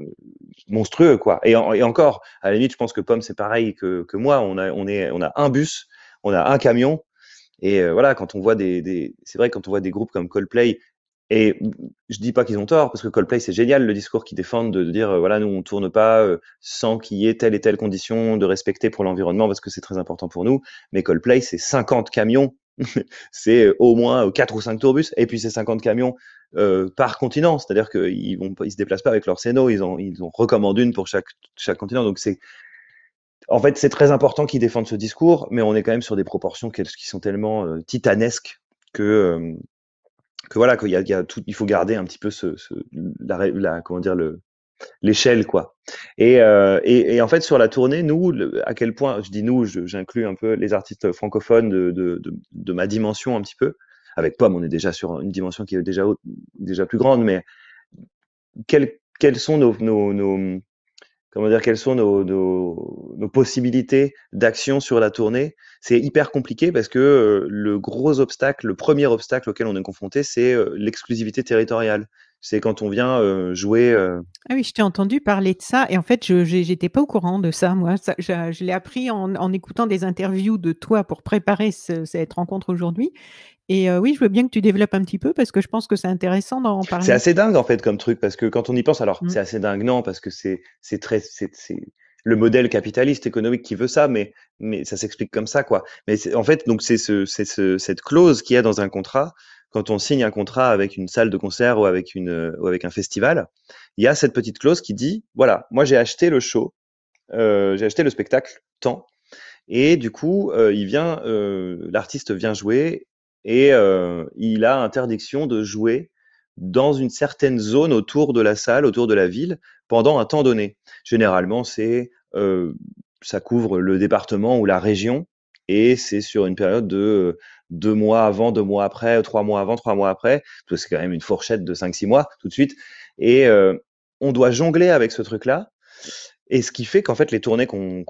monstrueux, quoi. Et, encore, à la limite, je pense que Pomme, c'est pareil que, moi. On a, on, est, on a un bus, on a un camion. Et voilà, quand on voit des, c'est vrai, quand on voit des groupes comme Coldplay, et je dis pas qu'ils ont tort, parce que Coldplay, c'est génial le discours qu'ils défendent de, dire, voilà, nous, on tourne pas sans qu'il y ait telle et telle condition de respecter pour l'environnement, parce que c'est très important pour nous. Mais Coldplay, c'est 50 camions (laughs) c'est euh, au moins 4 euh, ou 5 tourbus, et puis c'est 50 camions euh, par continent, c'est-à-dire qu'ils ne se déplacent pas avec leur scénario, ils, ont, ils en recommandent une pour chaque, chaque continent. Donc c'est, en fait, c'est très important qu'ils défendent ce discours, mais on est quand même sur des proportions qui, sont tellement titanesques que, que voilà, qu'il il tout, il faut garder un petit peu ce, la, comment dire, le, l'échelle quoi. Euh, et, en fait sur la tournée, nous, à quel point, je dis nous, j'inclus un peu les artistes francophones de, ma dimension un petit peu. Avec Pomme, on est déjà sur une dimension qui est déjà déjà plus grande, mais quelles, sont nos, nos, comment dire, quelles sont nos possibilités d'action sur la tournée C'est hyper compliqué parce que euh, le gros obstacle, le premier obstacle auquel on est confronté, c'est euh, l'exclusivité territoriale. C'est quand on vient euh, jouer. Euh, ah oui, je t'ai entendu parler de ça. Et en fait, je n'étais pas au courant de ça, moi. je, l'ai appris en, en, écoutant des interviews de toi pour préparer cette rencontre aujourd'hui. Et euh, oui, je veux bien que tu développes un petit peu parce que je pense que c'est intéressant d'en parler. C'est assez dingue, en fait, comme truc. Parce que quand on y pense, alors, mmh. c'est assez dingue, non, parce que c'est très. c'est le modèle capitaliste économique qui veut ça, mais, mais ça s'explique comme ça, quoi. Mais en fait, donc c'est ce, ce, cette clause qu'il y a dans un contrat quand on signe un contrat avec une salle de concert ou avec, une, ou avec un festival, il y a cette petite clause qui dit, voilà, moi j'ai acheté le show, euh, j'ai acheté le spectacle, tant. Et du coup, euh, il vient, euh, l'artiste vient jouer et euh, il a interdiction de jouer dans une certaine zone autour de la salle, autour de la ville, pendant un temps donné. Généralement, c'est euh, ça couvre le département ou la région et c'est sur une période de deux mois avant, deux mois après, trois mois avant, trois mois après, parce que c'est quand même une fourchette de cinq, six mois tout de suite. Et euh, on doit jongler avec ce truc-là. Et ce qui fait qu'en fait, les tournées, qu'on,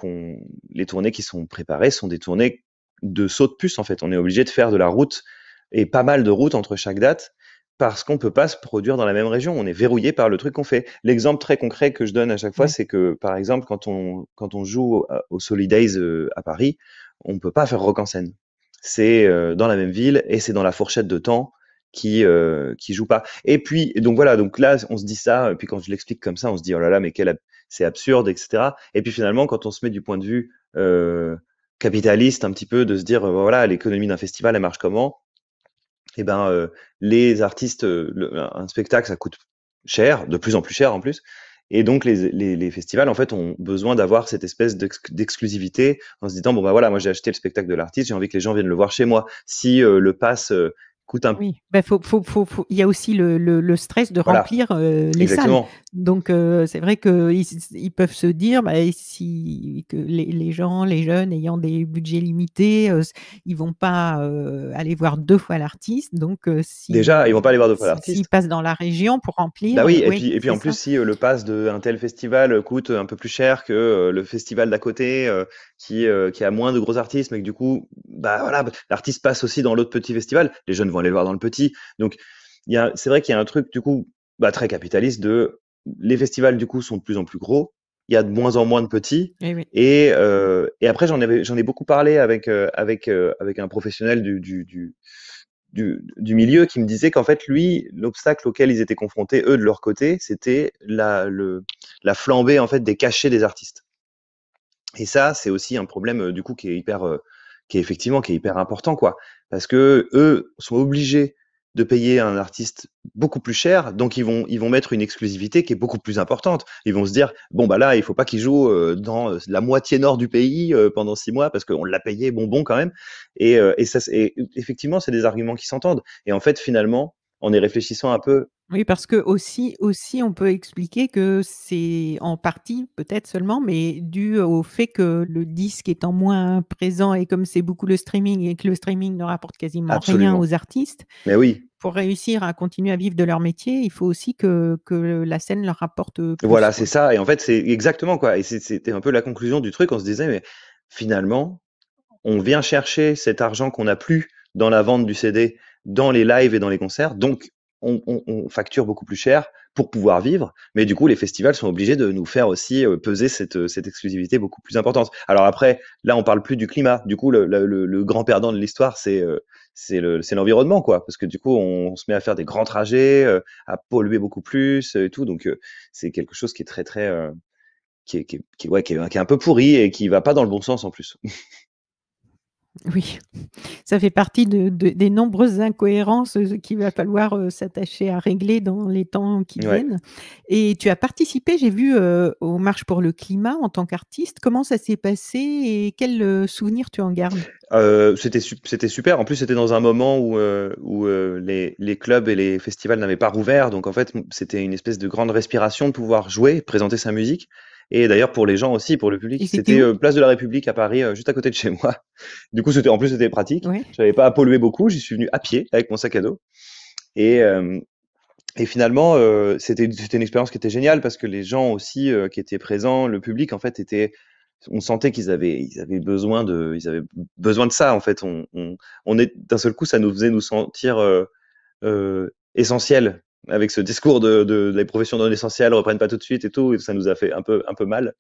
les tournées qui sont préparées sont des tournées de saut de puce, en fait. On est obligé de faire de la route et pas mal de route entre chaque date parce qu'on ne peut pas se produire dans la même région. On est verrouillé par le truc qu'on fait. L'exemple très concret que je donne à chaque fois, c'est que, par exemple, quand on, quand on joue euh, au, Solid Solidays euh, à Paris, on ne peut pas faire rock en scène c'est euh, dans la même ville et c'est dans la fourchette de temps qui euh, joue pas. Et puis donc voilà, donc là on se dit ça, et puis quand je l'explique comme ça, on se dit oh là là, mais c'est absurde, etc. Et puis finalement, quand on se met du point de vue euh, capitaliste un petit peu, de se dire voilà, l'économie d'un festival elle marche comment Eh ben les artistes, un spectacle ça coûte cher, de plus en plus cher en plus. Et donc, les, les, festivals, en fait, ont besoin d'avoir cette espèce d'exclusivité en se disant, bon, bah voilà, moi, j'ai acheté le spectacle de l'artiste, j'ai envie que les gens viennent le voir chez moi. Si euh, le passe euh, coûte un. Ben, il y a aussi le, stress de remplir euh, les salles. Donc euh, c'est vrai qu'ils ils peuvent se dire, bah, que les, gens, les jeunes ayant des budgets limités, ils euh, ils vont pas aller voir deux fois l'artiste. Donc si, déjà, ils vont pas aller voir deux fois l'artiste. S'ils passent dans la région pour remplir. Bah oui, et puis, et puis en plus si le pass d'un tel festival coûte un peu plus cher que le festival d'à côté qui qui a moins de gros artistes, mais que du coup, bah voilà, l'artiste passe aussi dans l'autre petit festival, les jeunes vont vont aller voir dans le petit. Donc, c'est vrai qu'il y a un truc, du coup, bah, très capitaliste de les festivals, du coup, sont de plus en plus gros. Il y a de moins en moins de petits. Et, eh et, euh, après, j'en ai beaucoup parlé avec, euh, avec, euh, avec un professionnel du, du, du, du, du milieu qui me disait qu'en fait, lui, l'obstacle auquel ils étaient confrontés, eux, de leur côté, c'était la, le, la flambée en fait, des cachets des artistes. Et ça, c'est aussi un problème, euh, du coup, qui est hyper qui est effectivement qui est hyper important, quoi. Parce que eux sont obligés de payer un artiste beaucoup plus cher, donc ils vont, ils vont mettre une exclusivité qui est beaucoup plus importante. Ils vont se dire, bon, bah là, il faut pas qu'il joue euh, dans euh, la moitié nord du pays euh, pendant six mois parce qu'on l'a payé bonbon quand même. Et, et, ça, et effectivement, c'est des arguments qui s'entendent. Et en fait, finalement, en y réfléchissant un peu oui, parce que aussi, aussi, on peut expliquer que c'est en partie, peut-être seulement, mais dû au fait que le disque étant moins présent et comme c'est beaucoup le streaming et que le streaming ne rapporte quasiment rien aux artistes, mais oui. pour réussir à continuer à vivre de leur métier, il faut aussi que, que la scène leur rapporte. Euh, plus. Voilà, c'est ça. Et en fait, c'est exactement quoi. Et c'était un peu la conclusion du truc. On se disait, mais finalement, on vient chercher cet argent qu'on n'a plus dans la vente du CD, dans les lives et dans les concerts. Donc, on, facture beaucoup plus cher pour pouvoir vivre. Mais du coup, les festivals sont obligés de nous faire aussi euh, peser euh, cette, exclusivité beaucoup plus importante. Alors après, là, on parle plus du climat. Du coup, le, grand perdant de l'histoire, c'est euh, c'est l'environnement, quoi. Parce que du coup, on se met à faire des grands trajets, à polluer beaucoup plus et tout. Donc, c'est quelque chose qui est très, très, qui est, qui, est, un peu pourri et qui va pas dans le bon sens en plus. (laughs) Oui, ça fait partie des nombreuses incohérences euh, qu'il va falloir euh, s'attacher à régler dans les temps qui viennent. Et tu as participé, j'ai vu, euh, aux marches pour le climat en tant qu'artiste. Comment ça s'est passé et quels souvenir souvenirs tu en gardes C'était super. En plus, c'était dans un moment où, les, les, clubs et les festivals n'avaient pas rouvert. Donc, en fait, c'était une espèce de grande respiration de pouvoir jouer, présenter sa musique. Et d'ailleurs, pour les gens aussi, pour le public, c'était euh, Place de la République à Paris, euh, juste à côté de chez moi. (laughs) Du coup, c'était en plus, c'était pratique. J'avais Je n'avais pas à polluer beaucoup. J'y suis venu à pied avec mon sac à dos. Et, euh, et finalement, c'était une expérience qui était géniale parce que les gens aussi qui étaient présents, le public, en fait, était on sentait qu'ils avaient, ils avaient besoin de, ils avaient besoin de ça en fait. On, on, est d'un seul coup, ça nous faisait nous sentir euh, essentiels avec ce discours de, de, les professions non essentielles reprennent pas tout de suite et tout, et ça nous a fait un peu un peu mal.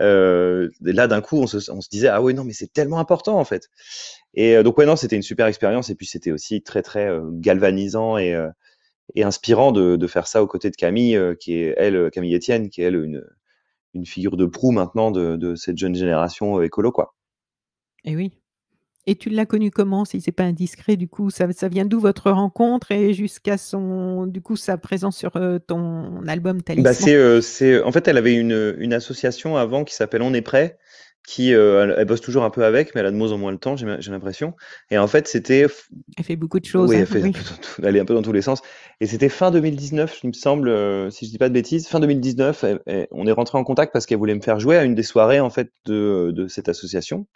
Euh, là, d'un coup, on se, on se, disait ah oui non mais c'est tellement important en fait. Et euh, donc ouais non c'était une super expérience et puis c'était aussi très très euh, galvanisant et, euh, et inspirant de, de, faire ça aux côtés de Camille qui est elle Camille Etienne qui est elle une une figure de proue maintenant de, cette jeune génération écolo quoi. Et oui, et tu l'as connu comment, si c'est pas indiscret, du coup, ça, vient d'où votre rencontre et jusqu'à son, du coup, sa présence sur euh, ton album Talisman bah c'est, euh, en fait, elle avait une, association avant qui s'appelle On est prêt, qui, euh, elle, bosse toujours un peu avec, mais elle a de moins en moins le temps, j'ai, l'impression. Et en fait, c'était. Elle fait beaucoup de choses. Oui, hein, elle, est un peu dans tous les sens. Et c'était fin 2019, il me semble, si je dis pas de bêtises, fin 2019, on est rentré en contact parce qu'elle voulait me faire jouer à une des soirées en fait de, de cette association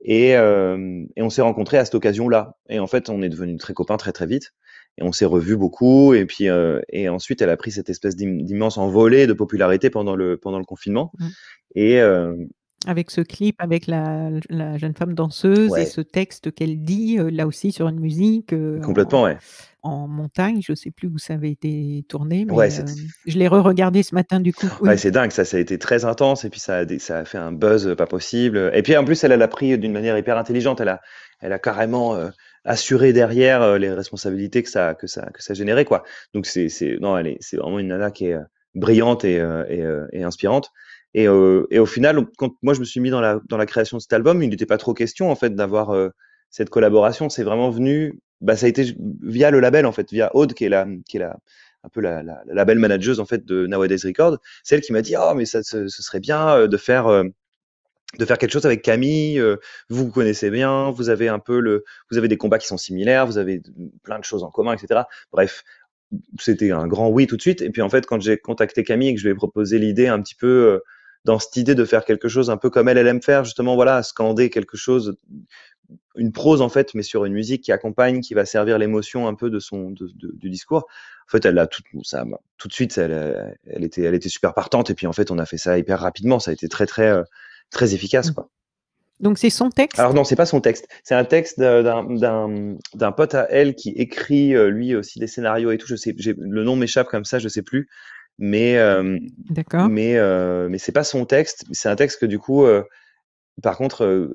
et, euh, et on s'est rencontrés à cette occasion-là. Et en fait, on est devenus très copains très très vite. Et on s'est revus beaucoup. Et puis euh, et ensuite, elle a pris cette espèce d'immense envolée de popularité pendant le pendant le confinement. Mmh. Et euh, avec ce clip, avec la, la jeune femme danseuse et ce texte qu'elle dit, euh, là aussi sur une musique. Euh, Complètement, ouais en montagne. Je ne sais plus où ça avait été tourné, mais euh, je l'ai re-regardé ce matin du coup. c'est dingue, ça, ça a été très intense et puis ça a, ça a fait un buzz euh, pas possible. Et puis en plus, elle l'a pris euh, d'une manière hyper intelligente. Elle a, elle a carrément assuré derrière les responsabilités que ça, que ça, que ça générait. Quoi. Donc c'est, non, c'est vraiment une nana qui est brillante et, inspirante. Et, au final, quand moi je me suis mis dans la, dans la création de cet album, il n'était pas trop question en fait d'avoir cette collaboration, c'est vraiment venu bah, ça a été via le label en fait, via Aude qui est la, qui est la, un peu la, label manageuse en fait de Nowadays Record, celle qui m'a dit oh mais ça ce, serait bien euh, de faire euh, de faire quelque chose avec Camille, euh, vous vous connaissez bien, vous avez un peu le, vous avez des combats qui sont similaires, vous avez plein de choses en commun, etc. Bref, c'était un grand oui tout de suite. Et puis en fait, quand j'ai contacté Camille et que je lui ai proposé l'idée un petit peu dans cette idée de faire quelque chose un peu comme elle, elle aime faire, justement, voilà, scander quelque chose une prose en fait, mais sur une musique qui accompagne, qui va servir l'émotion un peu de son du discours. En fait, elle a tout, ça, bah, tout de suite, euh, elle, était, elle était super partante. Et puis en fait, on a fait ça hyper rapidement. Ça a été très très euh, très efficace, mmh. quoi. Donc c'est son texte. Alors non, c'est pas son texte. C'est un texte d'un pote à elle qui écrit euh, lui aussi des scénarios et tout. Je sais, le nom m'échappe comme ça, je sais plus. Mais d'accord. Mais mais c'est pas son texte. C'est un texte que du coup, par contre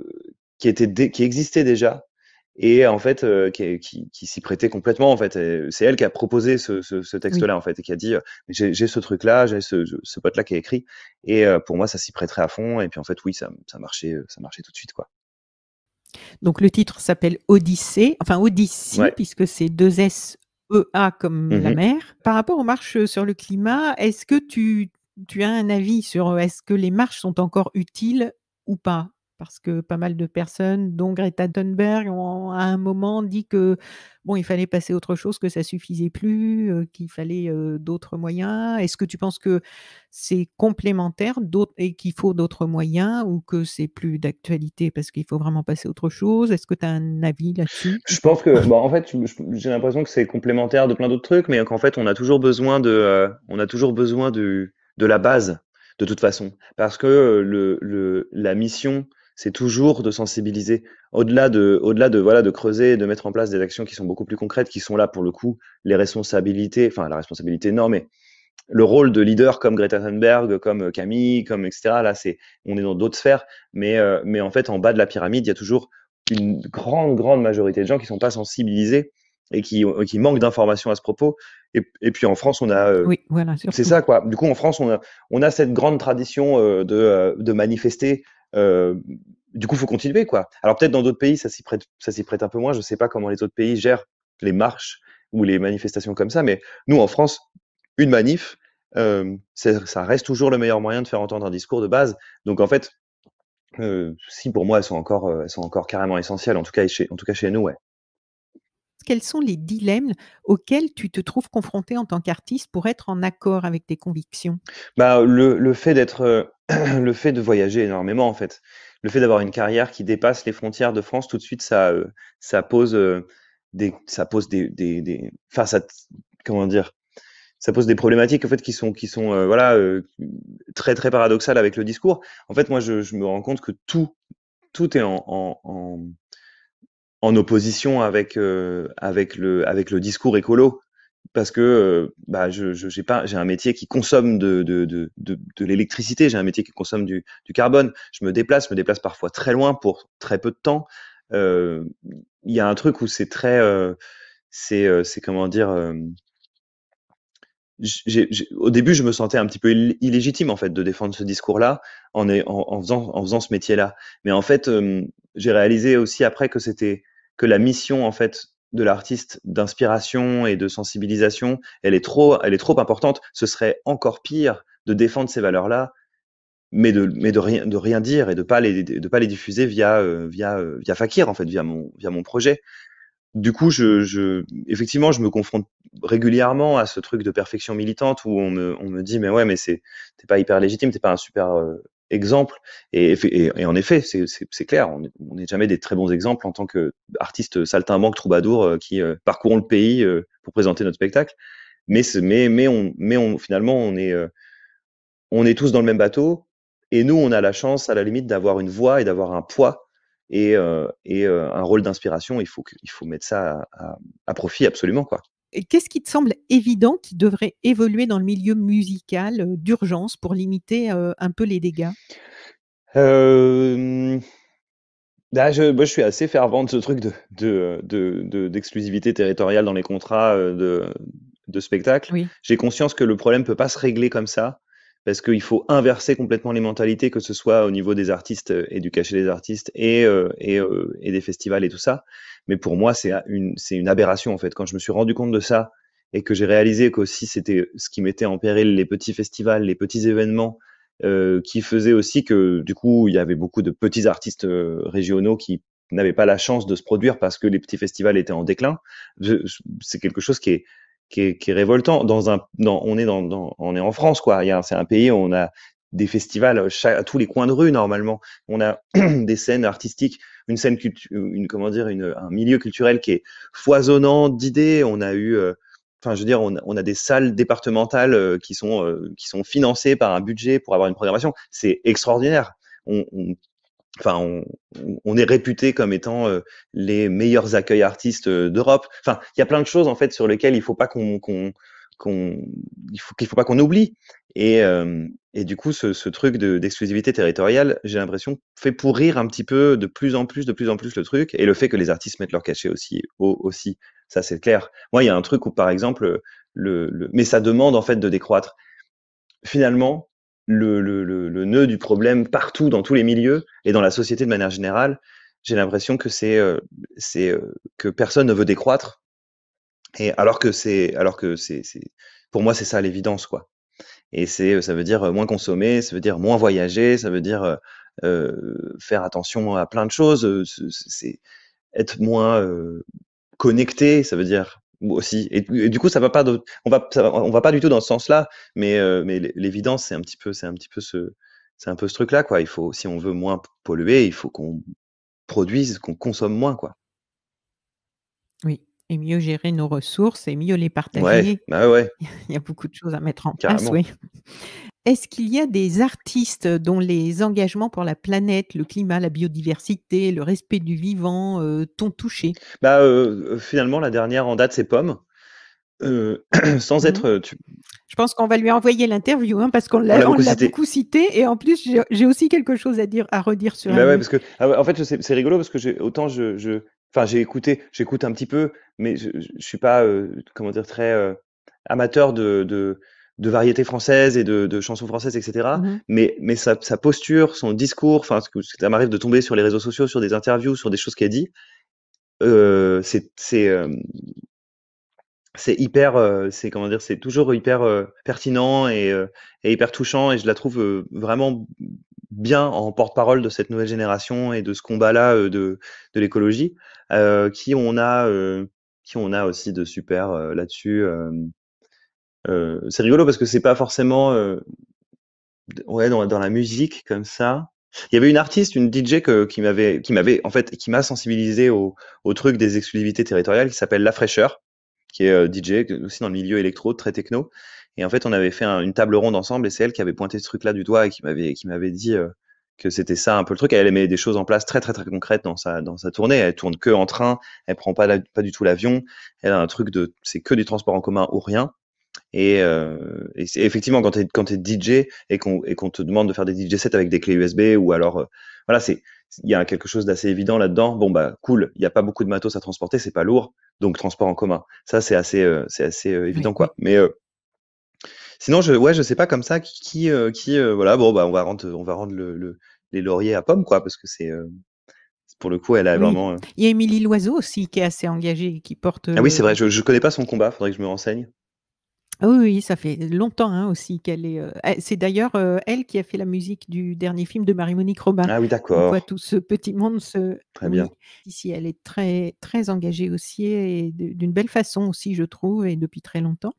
qui, existait déjà et en fait euh, qui, s'y prêtait complètement en fait c'est elle qui a proposé ce, texte là en fait et qui a dit euh, j'ai ce truc là j'ai ce, pote là qui a écrit et euh, pour moi ça s'y prêterait à fond et puis en fait oui ça, marchait ça marchait tout de suite quoi donc le titre s'appelle Odyssée enfin Odyssée puisque c'est deux S E A comme mmh la mer par rapport aux marches sur le climat est-ce que tu as un avis sur est-ce que les marches sont encore utiles ou pas parce que pas mal de personnes, dont Greta Thunberg, ont à un moment dit que bon, il fallait passer autre chose, que ça suffisait plus, euh, qu'il fallait euh, d'autres moyens. Est-ce que tu penses que c'est complémentaire et qu'il faut d'autres moyens ou que c'est plus d'actualité parce qu'il faut vraiment passer autre chose Est-ce que tu as un avis là-dessus Je pense que, bah, en fait, j'ai l'impression que c'est complémentaire de plein d'autres trucs, mais qu'en fait, on a toujours besoin de, euh, on a toujours besoin de, de la base de toute façon, parce que le la mission c'est toujours de sensibiliser au-delà de au-delà de voilà de creuser de mettre en place des actions qui sont beaucoup plus concrètes qui sont là pour le coup les responsabilités enfin la responsabilité non mais le rôle de leader comme Greta Thunberg comme Camille comme etc là c'est on est dans d'autres sphères mais euh, mais en fait en bas de la pyramide il y a toujours une grande grande majorité de gens qui sont pas sensibilisés et qui, qui manquent d'informations à ce propos. Et, puis en France, on a. Euh, oui, c'est ça, quoi. Du coup, en France, on a, on a cette grande tradition euh, de, de, manifester euh, du coup, faut continuer, quoi. Alors peut-être dans d'autres pays, ça s'y prête, ça s'y prête un peu moins. Je sais pas comment les autres pays gèrent les marches ou les manifestations comme ça, mais nous, en France, une manif, euh, ça reste toujours le meilleur moyen de faire entendre un discours de base. Donc en fait, euh, si pour moi, elles sont encore, elles sont encore carrément essentielles. En tout cas, chez, en tout cas chez nous, ouais quels sont les dilemmes auxquels tu te trouves confronté en tant qu'artiste pour être en accord avec tes convictions bah, le, le fait d'être, euh, (clears throat) le fait de voyager énormément en fait, le fait d'avoir une carrière qui dépasse les frontières de France, tout de suite ça, euh, ça pose euh, des, ça pose des, des, des enfin comment dire, ça pose des problématiques en fait qui sont qui sont voilà très très paradoxales avec le discours. En fait, moi je, me rends compte que tout tout est en en opposition avec, euh, avec, le, avec le discours écolo. Parce que euh, bah, je, j'ai pas, j'ai un métier qui consomme de, de, de, de, l'électricité, j'ai un métier qui consomme du, du, carbone. Je me déplace, me déplace parfois très loin pour très peu de temps. Euh, il y a un truc où c'est très. c'est, comment dire. au début, je me sentais un petit peu illégitime en fait de défendre ce discours-là en, en, en, faisant, en faisant ce métier-là. Mais en fait, j'ai réalisé aussi après que c'était que la mission en fait de l'artiste d'inspiration et de sensibilisation, elle est trop, elle est trop importante. Ce serait encore pire de défendre ces valeurs-là, mais de, mais de rien, de rien dire et de pas les, de pas les diffuser via, euh, via, euh, via Fakir en fait, via mon, via mon projet. Du coup, je, effectivement, je me confronte régulièrement à ce truc de perfection militante où on me, on me dit mais ouais, mais c'est, t'es pas hyper légitime, t'es pas un super, euh, Exemple Et, en effet, c'est clair, on n'est jamais des très bons exemples en tant qu'artistes saltimbanques, troubadours euh, qui euh, parcourons le pays euh, pour présenter notre spectacle. Mais, mais, mais, on, finalement, on est, on est tous dans le même bateau. Et nous, on a la chance, à la limite, d'avoir une voix et d'avoir un poids et, un rôle d'inspiration. Il faut, faut mettre ça à, à profit absolument. quoi. Qu'est-ce qui te semble évident qui devrait évoluer dans le milieu musical euh, d'urgence pour limiter euh, un peu les dégâts bah, je, suis assez fervente de ce truc d'exclusivité de, de, territoriale dans les contrats euh, de, spectacle. J'ai conscience que le problème ne peut pas se régler comme ça parce qu'il faut inverser complètement les mentalités, que ce soit au niveau des artistes euh, et du cachet des artistes et, euh, et, euh, et des festivals et tout ça. Mais pour moi, c'est une, une aberration en fait. Quand je me suis rendu compte de ça et que j'ai réalisé qu'aussi c'était ce qui mettait en péril les petits festivals, les petits événements, euh, qui faisait aussi que du coup il y avait beaucoup de petits artistes régionaux qui n'avaient pas la chance de se produire parce que les petits festivals étaient en déclin. C'est quelque chose qui est qui est, révoltant. Dans un, dans, on, est dans, on est en France, quoi. C'est un pays où on a des festivals euh, à tous les coins de rue normalement. On a (clears throat) des scènes artistiques, une scène une comment dire, un milieu culturel qui est foisonnant d'idées. On a eu, euh, enfin je veux dire, on, a des salles départementales euh, qui sont qui sont financées par un budget pour avoir une programmation. C'est extraordinaire. on, enfin, on, est réputé comme étant euh, les meilleurs accueils artistes euh, d'Europe. Enfin, il y a plein de choses en fait sur lesquelles il faut pas qu'on qu'on qu'on il faut qu'il faut pas qu'on oublie. Et, euh, et du coup, ce, ce truc d'exclusivité territoriale, j'ai l'impression fait pourrir un petit peu de plus en plus, de plus en plus le truc. Et le fait que les artistes mettent leur cachet aussi haut aussi, ça c'est clair. Moi, il y a un truc où par exemple, le, le mais ça demande en fait de décroître. Finalement, le, le, le, le, nœud du problème partout, dans tous les milieux et dans la société de manière générale. J'ai l'impression que c'est euh, euh que personne ne veut décroître. Et alors que c'est alors que c'est pour moi c'est ça l'évidence quoi. Et c'est euh, ça veut dire euh, moins consommer, ça veut dire moins voyager, ça veut dire euh, faire attention à plein de choses, c'est être moins connecté, ça veut dire aussi. Et, du coup, ça va pas, on va, on va pas du tout dans ce sens-là. Mais, euh, mais l'évidence, c'est un petit peu, c'est un petit peu ce, c'est un peu ce truc-là, quoi. Il faut, si on veut moins polluer, il faut qu'on produise, qu'on consomme moins, quoi. Oui, et mieux gérer nos ressources et mieux les partager. bah ouais. (laughs) Il y a beaucoup de choses à mettre en place, oui. Est-ce qu'il y a des artistes dont les engagements pour la planète, le climat, la biodiversité, le respect du vivant euh, t'ont touché bah, euh, euh, Finalement, la dernière en date, c'est Pomme. (clears throat) sans mhm. être. Je pense qu'on va lui envoyer l'interview hein, parce qu'on l'a beaucoup, cité et en plus j'ai aussi quelque chose à dire à redire sur. Bah ouais, parce que ah en fait c'est rigolo parce que autant je, enfin j'ai écouté j'écoute un petit peu mais je, ne suis pas comment dire très amateur de de variétés françaises et de, de chansons françaises, etc. Mm-hmm. Mais, mais sa, sa, posture, son discours, enfin, ça m'arrive de tomber sur les réseaux sociaux, sur des interviews, sur des choses qu'elle dit. Euh, c'est c'est euh, hyper, euh, c'est comment dire, c'est toujours hyper euh, pertinent et, et, hyper touchant. Et je la trouve vraiment bien en porte-parole de cette nouvelle génération et de ce combat-là de, de l'écologie, qui on a, qui on a aussi de super là-dessus. Euh, c'est rigolo parce que c'est pas forcément euh, ouais dans, la musique comme ça. Il y avait une artiste, une DJ que, qui m'avait qui m'avait en fait qui m'a sensibilisé au, au, truc des exclusivités territoriales qui s'appelle La Fraîcheur, qui est euh, DJ aussi dans le milieu électro très techno. Et en fait, on avait fait une table ronde ensemble et c'est elle qui avait pointé ce truc-là du doigt et qui m'avait qui m'avait dit euh, que c'était ça un peu le truc. Elle met des choses en place très très très concrètes dans sa dans sa tournée. Elle tourne que en train, elle prend pas pas du tout l'avion. Elle a un truc de c'est que du transport en commun ou rien. Et, euh, effectivement, quand tu es, DJ et qu'on te demande de faire des DJ sets avec des clés USB ou alors, euh, voilà, c'est il y a quelque chose d'assez évident là-dedans. Bon bah cool, il n'y a pas beaucoup de matos à transporter, c'est pas lourd, donc transport en commun. Ça c'est assez euh, c'est assez évident quoi. Mais sinon je ouais je sais pas comme ça qui qui, voilà bon bah on va rendre on va rendre le, les lauriers à pommes quoi parce que c'est pour le coup, elle a vraiment. Il y a Émilie Loiseau aussi qui est assez engagée et qui porte. Ah oui, c'est vrai, je ne connais pas son combat, faudrait que je me renseigne. Ah oui, ça fait longtemps hein, aussi qu'elle est. Euh, c'est d'ailleurs euh, elle qui a fait la musique du dernier film de Marie-Monique Robin. Ah oui, On voit tout ce petit monde se. Très bien. ici, elle est très, très engagée aussi et d'une belle façon aussi, je trouve, et depuis très longtemps.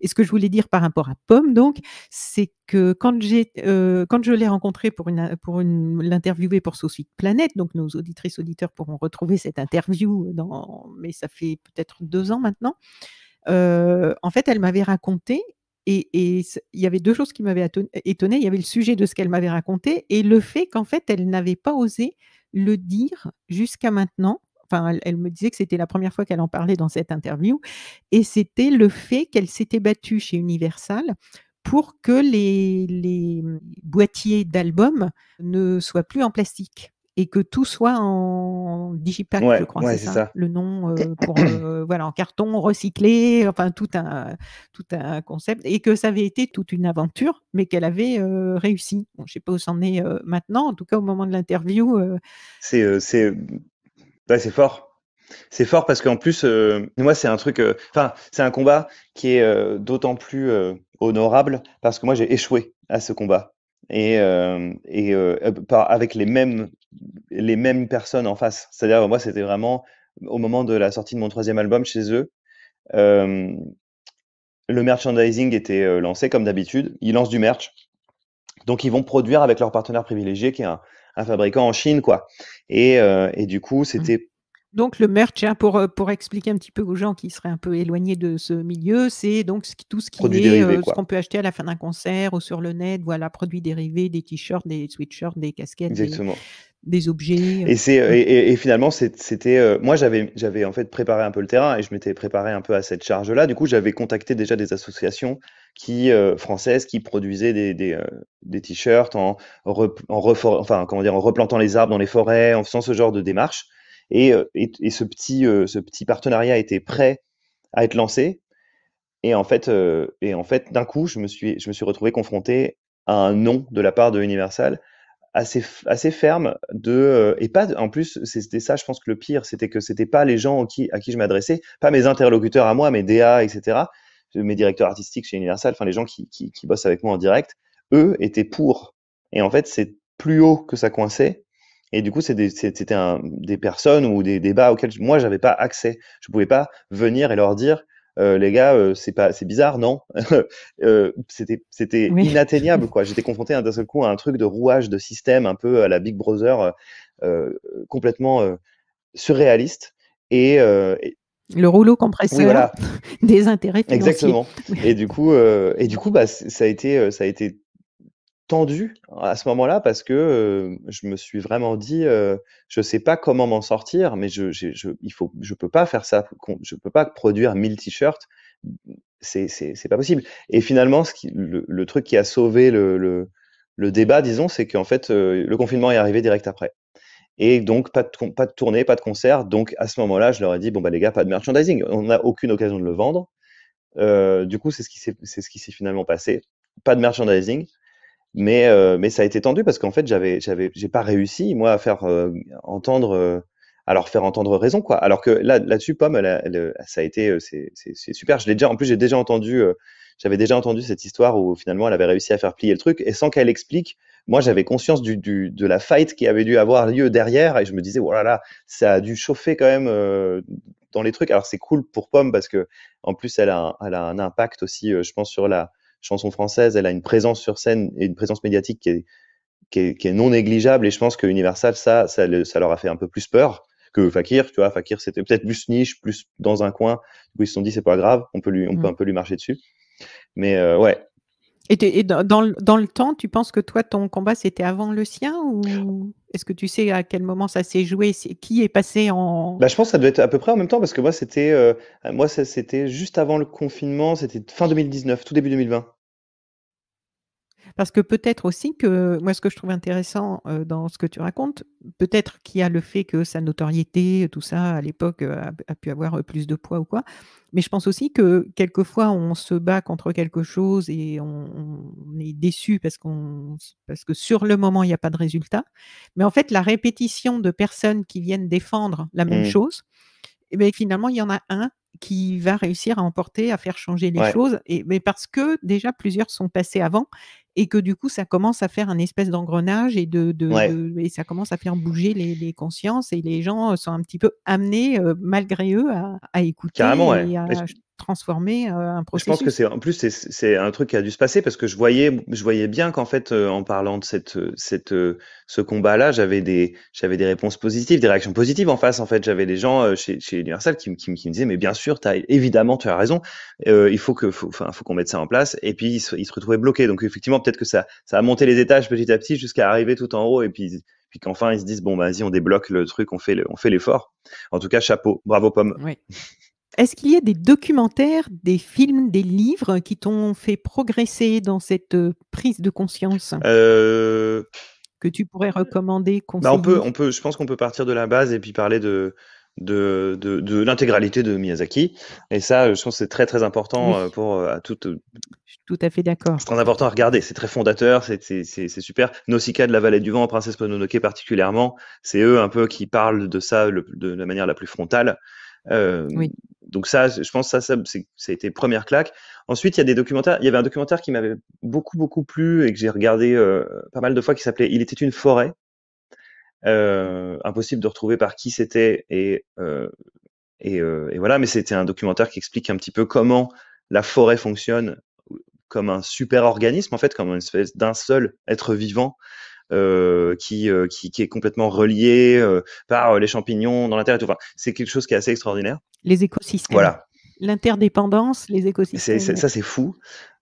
Et ce que je voulais dire par rapport à Pomme, donc, c'est que quand, j'ai, euh, quand je l'ai rencontrée pour, une, pour une, l'interviewer pour Sous Planète, donc nos auditrices, auditeurs pourront retrouver cette interview dans. Mais ça fait peut-être deux ans maintenant en fait, elle m'avait raconté, et, il y avait deux choses qui m'avaient étonnée. Il y avait le sujet de ce qu'elle m'avait raconté et le fait qu'en fait, elle n'avait pas osé le dire jusqu'à maintenant. Enfin, elle, me disait que c'était la première fois qu'elle en parlait dans cette interview, et c'était le fait qu'elle s'était battue chez Universal pour que les boîtiers d'albums ne soient plus en plastique et que tout soit en digipack, je crois, c'est ça. Le nom euh, euh, (clears throat) voilà, en carton recyclé, enfin tout un, tout un concept, et que ça avait été toute une aventure, mais qu'elle avait euh, réussi. je ne sais pas où s'en est maintenant, en tout cas au moment de l'interview. C'est bah, c'est fort. C'est fort parce qu'en plus, moi, c'est un truc, enfin, c'est un combat qui est d'autant plus honorable parce que moi, j'ai échoué à ce combat et, euh, et euh, euh, avec les mêmes, les mêmes personnes en face. C'est-à-dire, moi, c'était vraiment au moment de la sortie de mon troisième album chez eux. Euh, le merchandising était lancé comme d'habitude. Ils lancent du merch. Donc, ils vont produire avec leur partenaire privilégié qui est un, un fabricant en Chine, quoi. Et, et du coup, mmh. c'était donc le merch, pour, euh, pour expliquer un petit peu aux gens qui seraient un peu éloignés de ce milieu, c'est donc tout ce qui est euh, ce qu'on peut acheter à la fin d'un concert ou sur le net, voilà, produits dérivés, des t-shirts, des sweatshirts, des casquettes, des, objets. Euh, et, c'est, et, finalement, c'était moi j'avais en fait préparé un peu le terrain et je m'étais préparé un peu à cette charge-là. Du coup, j'avais contacté déjà des associations qui françaises qui produisaient des, t-shirts en, en, en replantant les arbres dans les forêts, en faisant ce genre de démarche. Euh, et, ce, petit, euh, ce petit partenariat était prêt à être lancé. Et en fait, euh, et en fait d'un coup, je me, suis, je me suis retrouvé confronté à un non de la part de Universal assez, assez ferme de et pas en plus c'était ça je pense que le pire c'était que c'était pas les gens à qui je m'adressais pas mes interlocuteurs à moi mes DA etc mes directeurs artistiques chez Universal enfin les gens qui, qui, qui bossent avec moi en direct eux étaient pour et en fait c'est plus haut que ça coinçait et du coup, c'était un, des personnes ou des débats auxquels moi, j'avais pas accès. Je pouvais pas venir et leur dire, euh, les gars, euh, c'est pas, c'est bizarre, non (laughs) euh, C'était, c'était inatteignable, (laughs) quoi. J'étais confronté d'un seul coup à un truc de rouage de système, un peu à la Big Brother, euh, euh, complètement surréaliste. Et, le rouleau compresseur voilà. (laughs) des intérêts Exactement. Et du coup, et du coup, bah, ça a été, ça a été tendu à ce moment-là parce que euh, je me suis vraiment dit, euh, je sais pas comment m'en sortir, mais je, je, je, il faut, je peux pas faire ça, je peux pas produire 1000 t-shirts, c'est, c'est, c'est pas possible. Et finalement, ce qui, le, truc qui a sauvé le, le, le débat, disons, c'est qu'en fait, euh, le confinement est arrivé direct après. Et donc, pas de, pas de tournée, pas de concert. Donc, à ce moment-là, je leur ai dit, bon, bah, les gars, pas de merchandising. On n'a aucune occasion de le vendre. du coup, c'est ce qui c'est ce qui s'est finalement passé. Pas de merchandising mais, euh, mais ça a été tendu parce qu'en fait, j'avais, j'avais, j'ai pas réussi, moi, à faire euh, entendre, leur faire entendre raison, quoi. Alors que là, là-dessus, Pomme, ça a été, euh, c'est, super. Je l'ai déjà, en plus, j'ai déjà entendu, j'avais déjà entendu cette histoire où finalement, elle avait réussi à faire plier le truc et sans qu'elle explique. Moi, j'avais conscience du, du, de la fight qui avait dû avoir lieu derrière et je me disais, oh ça a dû chauffer quand même dans les trucs. Alors, c'est cool pour Pomme parce que, en plus, elle a, elle a un impact aussi, je pense, sur la, chanson française, elle a une présence sur scène et une présence médiatique qui est, qui est, non négligeable. Et je pense que Universal, ça, ça, leur a fait un peu plus peur que Fakir. Tu vois, Fakir, c'était peut-être plus niche, plus dans un coin. où ils se sont dit, c'est pas grave, on peut lui, on mm. peut un peu lui marcher dessus. Mais euh, ouais, et, dans, dans, le temps, tu penses que toi, ton combat, c'était avant le sien ou est-ce que tu sais à quel moment ça s'est joué Qui est passé en bah, Je pense que ça doit être à peu près en même temps parce que moi, c'était euh, moi ça c'était juste avant le confinement, c'était fin 2019, tout début 2020. Parce que peut-être aussi que, moi, ce que je trouve intéressant euh, dans ce que tu racontes, peut-être qu'il y a le fait que sa notoriété, tout ça, à l'époque, euh, a, pu avoir euh, plus de poids ou quoi. Mais je pense aussi que quelquefois, on se bat contre quelque chose et on, est déçu parce, parce que sur le moment, il n'y a pas de résultat. Mais en fait, la répétition de personnes qui viennent défendre la même mmh. chose, eh ben, finalement, il y en a un qui va réussir à emporter, à faire changer les choses, et, mais parce que déjà plusieurs sont passés avant et que du coup ça commence à faire un espèce d'engrenage et de, et ça commence à faire bouger les, consciences et les gens sont un petit peu amenés malgré eux à, écouter. et transformer euh, un processus. Je pense que c'est en plus c'est un truc qui a dû se passer parce que je voyais je voyais bien qu'en fait euh, en parlant de cette euh, cette ce combat là j'avais des j'avais des réponses positives des réactions positives en face en fait j'avais des gens chez, Universal qui, qui, me disaient mais bien sûr as, évidemment tu as raison il faut que faut, qu'on mette ça en place et puis ils se, retrouvaient bloqués donc effectivement peut-être que ça ça a monté les étages petit à petit jusqu'à arriver tout en haut et puis puis qu'enfin ils se disent bon bah, vas-y on débloque le truc on fait on fait l'effort en tout cas chapeau bravo pomme oui. Est-ce qu'il y a des documentaires, des films, des livres qui t'ont fait progresser dans cette euh, prise de conscience euh, que tu pourrais recommander bah, on peut, on peut, Je pense qu'on peut partir de la base et puis parler de, de, l'intégralité de Miyazaki. Et ça, je pense que c'est très très important euh, pour à Je suis tout à fait d'accord. C'est très important à regarder. C'est très fondateur. C'est super. Nausicaa de la Vallée du Vent, Princesse Mononoke particulièrement, c'est eux un peu qui parlent de ça de la manière la plus frontale. Euh, donc ça, je pense que ça, ça, a été première claque. Ensuite, il y a des documentaires. Il y avait un documentaire qui m'avait beaucoup, beaucoup plu et que j'ai regardé euh, pas mal de fois qui s'appelait Il était une forêt. Euh, impossible de retrouver par qui c'était. Et, et, et, voilà, mais c'était un documentaire qui explique un petit peu comment la forêt fonctionne comme un super organisme, en fait, comme une espèce d'un seul être vivant euh, qui, euh, qui, qui, est complètement relié euh, par les champignons dans la terre c'est quelque chose qui est assez extraordinaire. Les écosystèmes. Voilà. L'interdépendance, les écosystèmes. ça, c'est fou.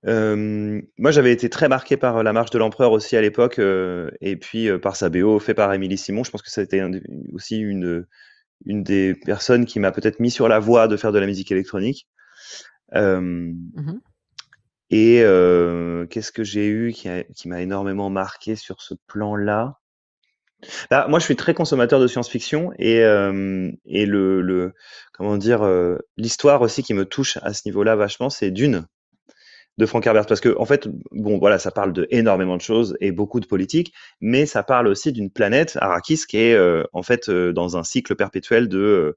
moi, j'avais été très marqué par La Marche de l'Empereur aussi à l'époque, et puis par sa BO fait par Émilie Simon. Je pense que ça a été aussi une, une des personnes qui m'a peut-être mis sur la voie de faire de la musique électronique. Euh, mmh et qu'est-ce que j'ai eu qui, m'a énormément marqué sur ce plan-là bah, moi, je suis très consommateur de science-fiction et, le, comment dire l'histoire aussi qui me touche à ce niveau-là vachement, c'est Dune de Frank Herbert parce que en fait, bon, voilà, ça parle de énormément de choses et beaucoup de politique, mais ça parle aussi d'une planète Arrakis qui est en fait dans un cycle perpétuel de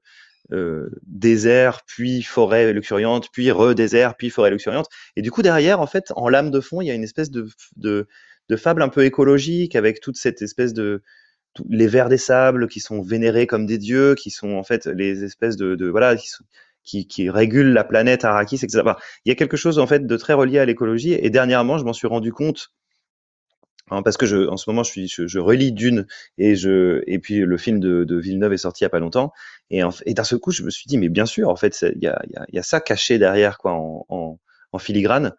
euh, désert, puis forêt luxuriante, puis redésert, désert puis forêt luxuriante. Et du coup, derrière, en fait, en lame de fond, il y a une espèce de, fable un peu écologique avec toute cette espèce de, les vers des sables qui sont vénérés comme des dieux, qui sont en fait les espèces de, voilà qui, régulent la planète Arrakis, etc. il y a quelque chose en fait de très relié à l'écologie. Et dernièrement, je m'en suis rendu compte Hein, parce que en ce moment, je, suis, je, relis Dune et, puis le film de, Villeneuve est sorti il n'y a pas longtemps. Et, d'un seul coup, je me suis dit, mais bien sûr, en fait, il y a, ça caché derrière, quoi, en, filigrane.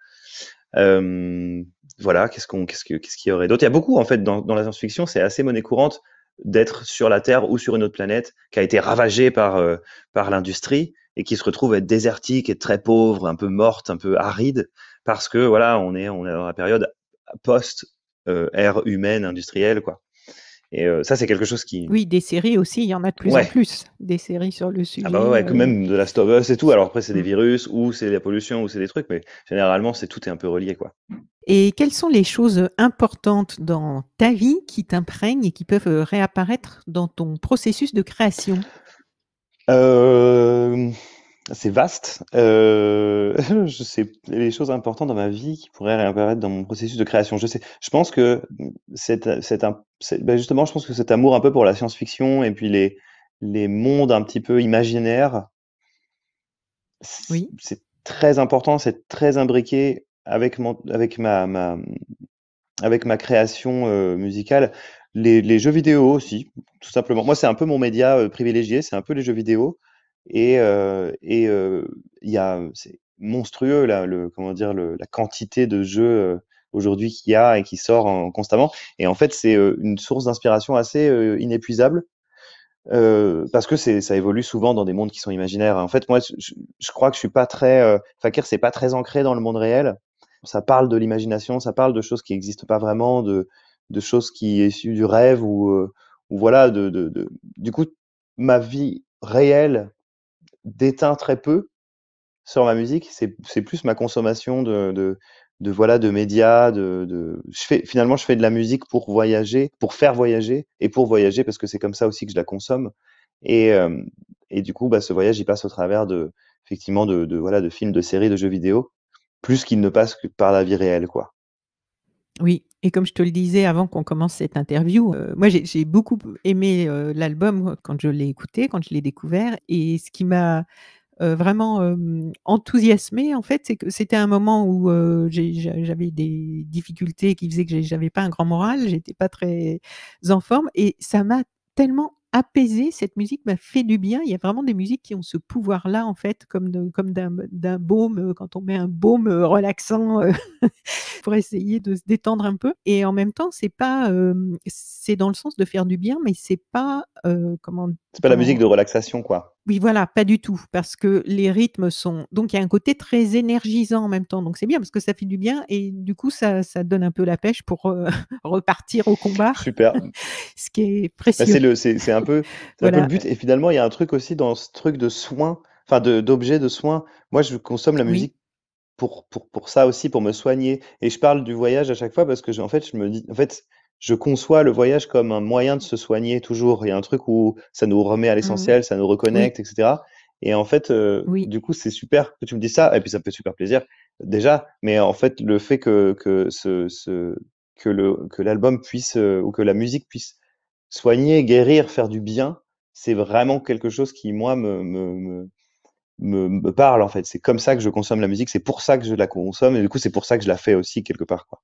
Euh, voilà, qu'est-ce qu'on, qu'il y aurait d'autre Il y a beaucoup en fait dans, la science-fiction, c'est assez monnaie courante d'être sur la Terre ou sur une autre planète qui a été ravagée par euh, l'industrie et qui se retrouve être désertique, et très pauvre, un peu morte, un peu aride, parce que voilà, est on est dans la période post ère euh, humaine, industrielle, quoi. Et euh, ça, c'est quelque chose qui. Oui, des séries aussi, il y en a de plus en plus, des séries sur le sujet. Ah bah ouais, même euh. de la of Us et tout. Alors après, c'est des mmh. virus, ou c'est la pollution, ou c'est des trucs, mais généralement, c'est tout est un peu relié, quoi. Et quelles sont les choses importantes dans ta vie qui t'imprègnent et qui peuvent réapparaître dans ton processus de création euh c'est vaste. Euh, (laughs) je sais les choses importantes dans ma vie qui pourraient réapparaître dans mon processus de création. Je sais, je pense que c'est, ben justement, je pense que cet amour un peu pour la science-fiction et puis les, les mondes un petit peu imaginaires, c'est, c'est très important, c'est très imbriqué avec mon, avec ma, avec ma création euh, musicale. Les, jeux vidéo aussi, tout simplement. Moi, c'est un peu mon média euh, privilégié, c'est un peu les jeux vidéo. Et, et il y a, c'est monstrueux là, le, comment dire, le, la quantité de jeux aujourd'hui qu'il y a et qui sort en, constamment. Et en fait, c'est une source d'inspiration assez inépuisable. Euh, parce que c'est, ça évolue souvent dans des mondes qui sont imaginaires. En fait, moi, je, crois que je suis pas très euh, fakir, c'est pas très ancré dans le monde réel. Ça parle de l'imagination, ça parle de choses qui n'existent pas vraiment, de, de choses qui issues du rêve ou, ou voilà. De, de, de, Du coup, ma vie réelle déteint très peu sur ma musique. C'est plus ma consommation de, de, voilà de médias. De, de... Je fais, finalement, je fais de la musique pour voyager, pour faire voyager et pour voyager parce que c'est comme ça aussi que je la consomme. Et, et du coup, bah, ce voyage, il passe au travers de effectivement de, de voilà de films, de séries, de jeux vidéo, plus qu'il ne passe que par la vie réelle, quoi. Oui, et comme je te le disais avant qu'on commence cette interview, euh, moi j'ai beaucoup aimé euh, l'album euh, quand je l'ai écouté, quand je l'ai découvert. Et ce qui m'a vraiment enthousiasmé, en fait, c'est que c'était un moment où j'avais des difficultés qui faisaient que j'avais pas un grand moral, j'étais pas très en forme. Et ça m'a tellement apaisé, cette musique m'a fait du bien. Il y a vraiment des musiques qui ont ce pouvoir-là, en fait, comme, comme d'un, baume, euh, quand on met un baume euh, relaxant euh, (laughs) pour essayer de se détendre un peu. Et en même temps, c'est pas, c'est dans le sens de faire du bien, mais c'est pas, comment. C'est pas la musique de relaxation, quoi. Oui, voilà, pas du tout, parce que les rythmes sont. Donc, il y a un côté très énergisant en même temps. Donc, c'est bien, parce que ça fait du bien. Et du coup, ça, donne un peu la pêche pour euh, (laughs) repartir au combat. Super. (laughs) ce qui est bah, précieux. c'est un, peu, un le but. Et finalement, il y a un truc aussi dans ce truc de soins, enfin, d'objets de, soins. Moi, je consomme la musique pour, pour, ça aussi, pour me soigner. Et je parle du voyage à chaque fois, parce que, je, en fait, je me dis. En fait, je conçois le voyage comme un moyen de se soigner toujours. Il y a un truc où ça nous remet à mmh. l'essentiel, ça nous reconnecte, etc. Et en fait, euh, du coup, c'est super que tu me dises ça, et puis ça me fait super plaisir déjà. Mais en fait, le fait que, que, ce, que, le, que l'album puisse, euh, ou que la musique puisse soigner, guérir, faire du bien, c'est vraiment quelque chose qui, moi, me, me, me, me parle, en fait. C'est comme ça que je consomme la musique, c'est pour ça que je la consomme, et du coup, c'est pour ça que je la fais aussi, quelque part. Quoi.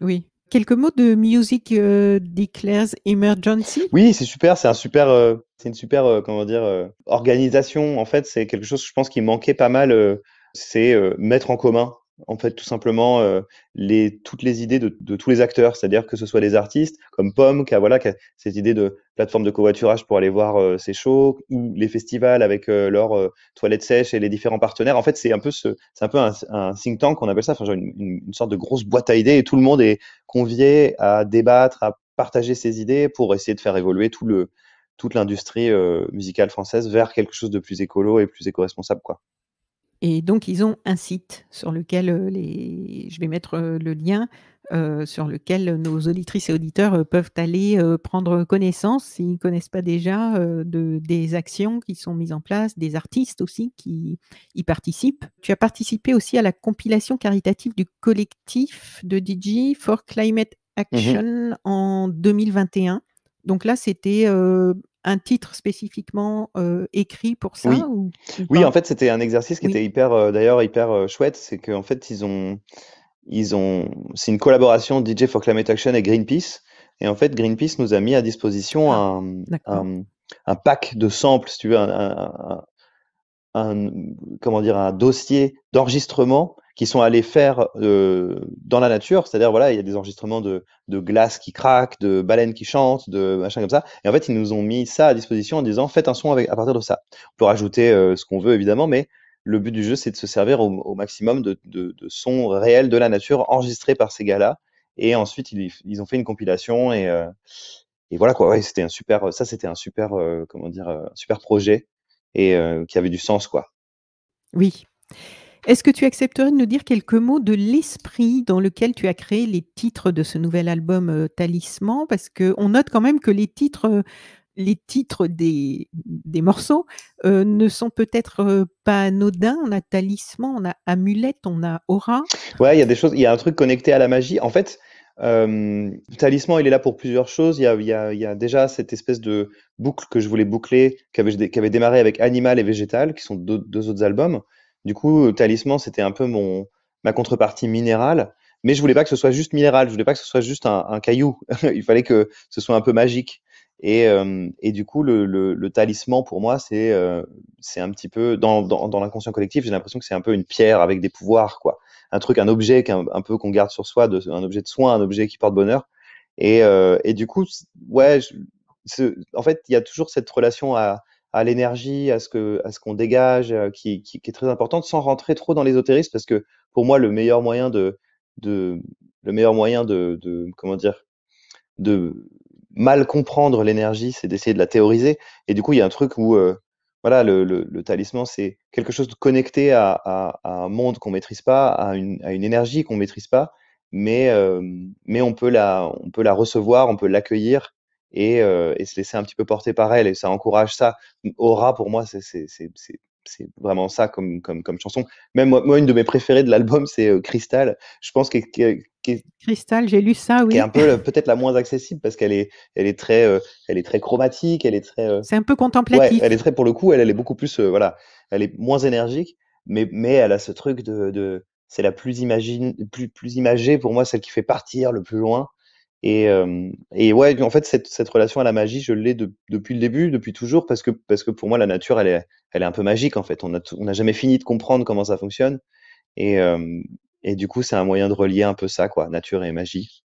Oui, Quelques mots de Music euh, Declares Emergency Oui, c'est super, c'est un super, euh, c'est une super, euh, comment dire, organisation. En fait, c'est quelque chose, je pense, qui manquait pas mal, c'est mettre en commun en fait tout simplement euh, toutes les idées de, tous les acteurs, c'est-à-dire que ce soit des artistes comme Pomme qui a, voilà, cette idée de plateforme de covoiturage pour aller voir euh, ses shows, ou les festivals avec euh, leurs toilettes sèches et les différents partenaires. En fait, c'est un peu, un, peu un, think tank qu'on appelle ça, enfin, une, sorte de grosse boîte à idées et tout le monde est convié à débattre, à partager ses idées pour essayer de faire évoluer toute l'industrie musicale française vers quelque chose de plus écolo et plus éco-responsable. Et donc, ils ont un site sur lequel euh, les... je vais mettre euh, le lien. Euh, sur lequel nos auditrices et auditeurs peuvent aller prendre connaissance, s'ils ne connaissent pas déjà, de, des actions qui sont mises en place, des artistes aussi qui y participent. Tu as participé aussi à la compilation caritative du collectif de DJ for Climate mmh Action en 2021. Donc là, c'était un titre spécifiquement euh, écrit pour ça Oui, oui en fait, c'était un exercice qui était hyper, euh, d'ailleurs, hyper euh, chouette. C'est qu'en fait, ils ont, ils ont, c'est une collaboration DJ for Climate Action et Greenpeace. Et en fait, Greenpeace nous a mis à disposition ah, un, un, pack de samples, tu veux, un, un comment dire, un dossier d'enregistrement qui sont allés faire euh, dans la nature. C'est-à-dire, voilà, il y a des enregistrements de, de glace qui craque, de baleines qui chantent, de machin comme ça. Et en fait, ils nous ont mis ça à disposition en disant, faites un son avec, à partir de ça. On peut rajouter euh, ce qu'on veut, évidemment, mais le but du jeu, c'est de se servir au, maximum de, de, sons réels de la nature enregistrés par ces gars-là. Et ensuite, ils, ils, ont fait une compilation et, euh, et voilà quoi. c'était un super, ça, c'était un super, comment dire, super projet et qui avait du sens quoi. Oui. Est-ce que tu accepterais de nous dire quelques mots de l'esprit dans lequel tu as créé les titres de ce nouvel album euh, Talisman Parce qu'on note quand même que les titres, euh, les titres des, morceaux euh, ne sont peut-être pas anodins. On a Talisman, on a Amulette, on a Aura. Ouais, il y a des choses, il y a un truc connecté à la magie. En fait, Talisman, il est là pour plusieurs choses. Il y, a, déjà cette espèce de boucle que je voulais boucler, qui avait, démarré avec Animal et Végétal, qui sont deux autres albums. Du coup, le euh, Talisman, c'était un peu mon, ma contrepartie minérale. Mais je voulais pas que ce soit juste minéral, je voulais pas que ce soit juste un, caillou. (laughs) Il fallait que ce soit un peu magique. Et, euh, du coup, le, talisman pour moi, c'est euh, un petit peu dans, dans, l'inconscient collectif, j'ai l'impression que c'est un peu une pierre avec des pouvoirs, quoi. Un truc, un objet qu'un peu qu'on garde sur soi, de, un objet de soin, un objet qui porte bonheur. Et, et du coup, ouais, en fait, il y a toujours cette relation à, à l'énergie, à ce que, à ce qu'on dégage, euh, qui, est très importante, sans rentrer trop dans l'ésotérisme, parce que pour moi, le meilleur moyen de, de le meilleur moyen de, comment dire, de mal comprendre l'énergie, c'est d'essayer de la théoriser. Et du coup, il y a un truc où, euh, voilà, le, talisman, c'est quelque chose de connecté à, un monde qu'on maîtrise pas, à une, énergie qu'on maîtrise pas, mais, euh, mais on peut la, on peut la recevoir, on peut l'accueillir et, euh, et, se laisser un petit peu porter par elle. Et ça encourage ça. Aura, pour moi, c'est vraiment ça comme, comme, comme chanson. Même moi, une de mes préférées de l'album, c'est Cristal euh, Crystal. Je pense que. que, Crystal, j'ai lu ça, oui. Qui est un peu peut-être la moins accessible parce qu'elle est, elle est très, euh, elle est très chromatique, elle est très. C'est un peu contemplatif. elle est très pour le coup, elle, elle est beaucoup plus, voilà, elle est moins énergique, mais, mais elle a ce truc de, de c'est la plus imagine, plus, plus imagée pour moi, celle qui fait partir le plus loin. Et, et, ouais, en fait, cette, cette, relation à la magie, je l'ai depuis le début, depuis toujours, parce que, parce que pour moi, la nature, elle est, elle est un peu magique, en fait. On n'a jamais fini de comprendre comment ça fonctionne. Et, et du coup, c'est un moyen de relier un peu ça, quoi, nature et magie.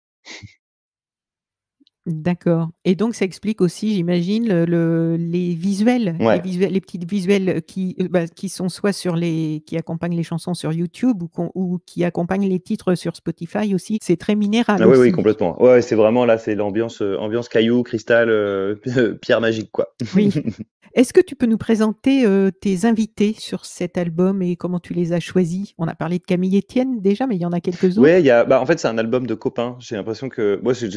D'accord. Et donc, ça explique aussi, j'imagine, les, visuels, les visuels, petits visuels euh, qui, euh, bah, qui sont soit sur les, qui accompagnent les chansons sur YouTube ou, qui accompagnent les titres sur Spotify aussi. C'est très minéral. Ah oui, oui, complètement. Ouais, c'est vraiment là, c'est l'ambiance, euh, ambiance caillou, cristal, (laughs) pierre magique, quoi. Oui. (laughs) Est-ce que tu peux nous présenter tes invités sur cet album et comment tu les as choisis On a parlé de Camille Etienne déjà, mais il y en a quelques autres. Oui, bah, en fait, c'est un album de copains. J'ai l'impression que moi, j'ai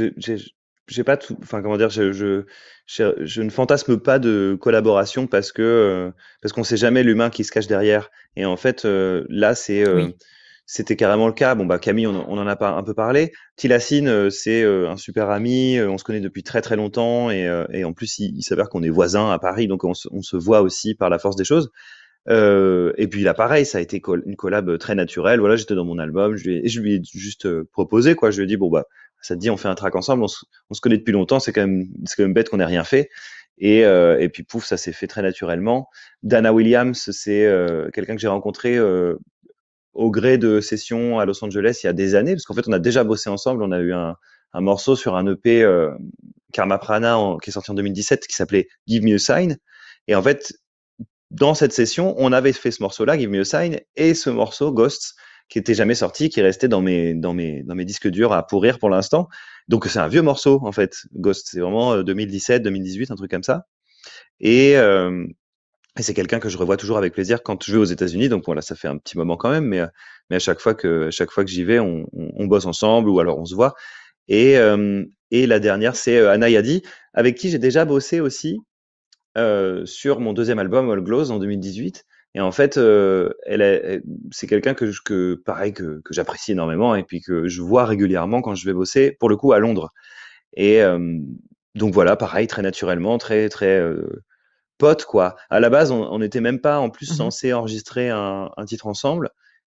j'ai pas tout, enfin comment dire, je, je, je, ne fantasme pas de collaboration parce que euh, parce qu'on sait jamais l'humain qui se cache derrière. Et en fait, euh, là, c'est euh, c'était carrément le cas. Bon bah Camille, on, en a pas un peu parlé. Tilacine, euh, c'est un super ami, on se connaît depuis très très longtemps et, et en plus il, s'avère qu'on est voisins à Paris, donc on se, on se voit aussi par la force des choses. Euh, et puis là, pareil, ça a été une collab très naturelle. Voilà, j'étais dans mon album, je lui je lui ai juste proposé quoi. Je lui ai dit bon bah, ça te dit on fait un track ensemble, on se, connaît depuis longtemps, c'est quand même quand même bête qu'on n'ait rien fait. Et, euh, et, puis pouf, ça s'est fait très naturellement. Dana Williams, c'est euh, quelqu'un que j'ai rencontré euh, au gré de sessions à Los Angeles il y a des années, parce qu'en fait on a déjà bossé ensemble, on a eu un, morceau sur un EP Karma Prana qui est sorti en 2017 qui s'appelait Give Me a Sign. Et en fait, dans cette session, on avait fait ce morceau-là, Give Me a Sign, et ce morceau Ghosts, qui était jamais sorti, qui restait dans mes, dans mes, dans mes disques durs à pourrir pour l'instant. Donc c'est un vieux morceau en fait, Ghost. C'est vraiment 2017, euh, 2018, un truc comme ça. Euh, et, c'est quelqu'un que je revois toujours avec plaisir quand je vais aux États-Unis. Donc voilà, ça fait un petit moment quand même, mais, euh, à chaque fois que, chaque fois que j'y vais, on, bosse ensemble ou alors on se voit. Et, la dernière, c'est Anna Yadi, avec qui j'ai déjà bossé aussi sur mon deuxième album All Glows en 2018. Et en fait, euh, elle, c'est quelqu'un que, que, pareil, que, que j'apprécie énormément et puis que je vois régulièrement quand je vais bosser, pour le coup, à Londres. Et euh, donc voilà, pareil, très naturellement, très, très euh, pote, quoi. À la base, on n'était même pas en plus mmh censé enregistrer un, un titre ensemble.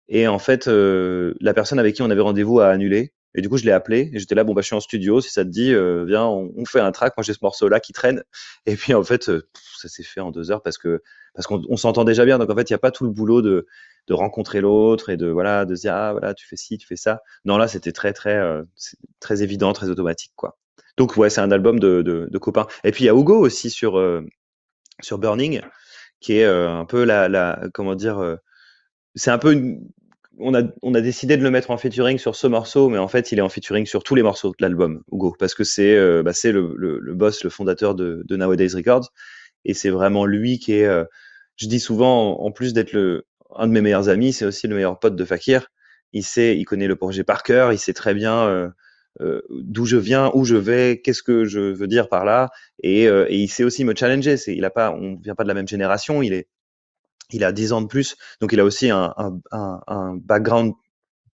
Et en fait, la personne avec qui on avait rendez-vous a annulé. Et du coup, je l'ai appelé et j'étais là, bon, bah, je suis en studio, si ça te dit, euh, viens, on, fait un track. Moi, j'ai ce morceau-là qui traîne. (laughs) Et puis, en fait, euh, ça s'est fait en deux heures parce que parce qu'on s'entend déjà bien. Donc, en fait, il n'y a pas tout le boulot de, de rencontrer l'autre et de voilà de se dire ah voilà tu fais ci, tu fais ça. Non, là, c'était très très euh, très évident, très automatique quoi. Donc ouais, c'est un album de, de, de, copains. Et puis il y a Hugo aussi sur euh, sur Burning, qui est un peu la, la comment dire. c'est un peu une, on a, décidé de le mettre en featuring sur ce morceau, mais en fait, il est en featuring sur tous les morceaux de l'album, Hugo, parce que c'est euh, bah, le, boss, le fondateur de, de Nowadays Records, et c'est vraiment lui qui est, euh, je dis souvent, en plus d'être un de mes meilleurs amis, c'est aussi le meilleur pote de Fakir. Il sait, il connaît le projet par cœur, il sait très bien euh, d'où je viens, où je vais, qu'est-ce que je veux dire par là, et, et, il sait aussi me challenger. Il a pas, on vient pas de la même génération, il est il a 10 ans de plus, donc il a aussi un, background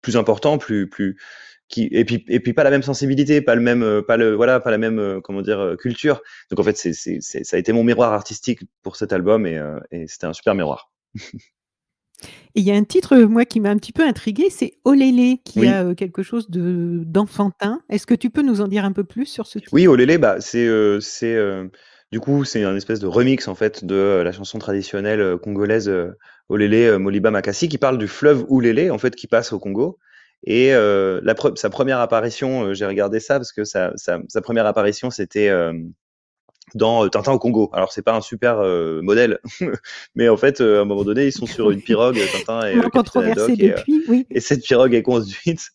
plus important, plus, plus, qui, et puis, et puis pas la même sensibilité, pas le même, euh, pas le, voilà, pas la même, euh, comment dire, euh, culture. Donc en fait, c'est, ça a été mon miroir artistique pour cet album et, c'était un super miroir. il y a un titre, moi, qui m'a un petit peu intrigué, c'est Olélé, qui a quelque chose de, d'enfantin. Est-ce que tu peux nous en dire un peu plus sur ce titre Oui, Olélé, bah, c'est, c'est, du coup, c'est un espèce de remix en fait de euh, la chanson traditionnelle euh, congolaise euh, Olélé Moliba Makassi qui parle du fleuve Oulélé en fait qui passe au Congo. Et la sa première apparition, j'ai regardé ça parce que sa, première apparition, c'était dans Tintin au Congo. Alors c'est pas un super modèle, (laughs) mais en fait, à un moment donné, ils sont sur une pirogue, Tintin et Capitaine et, et, cette pirogue est conduite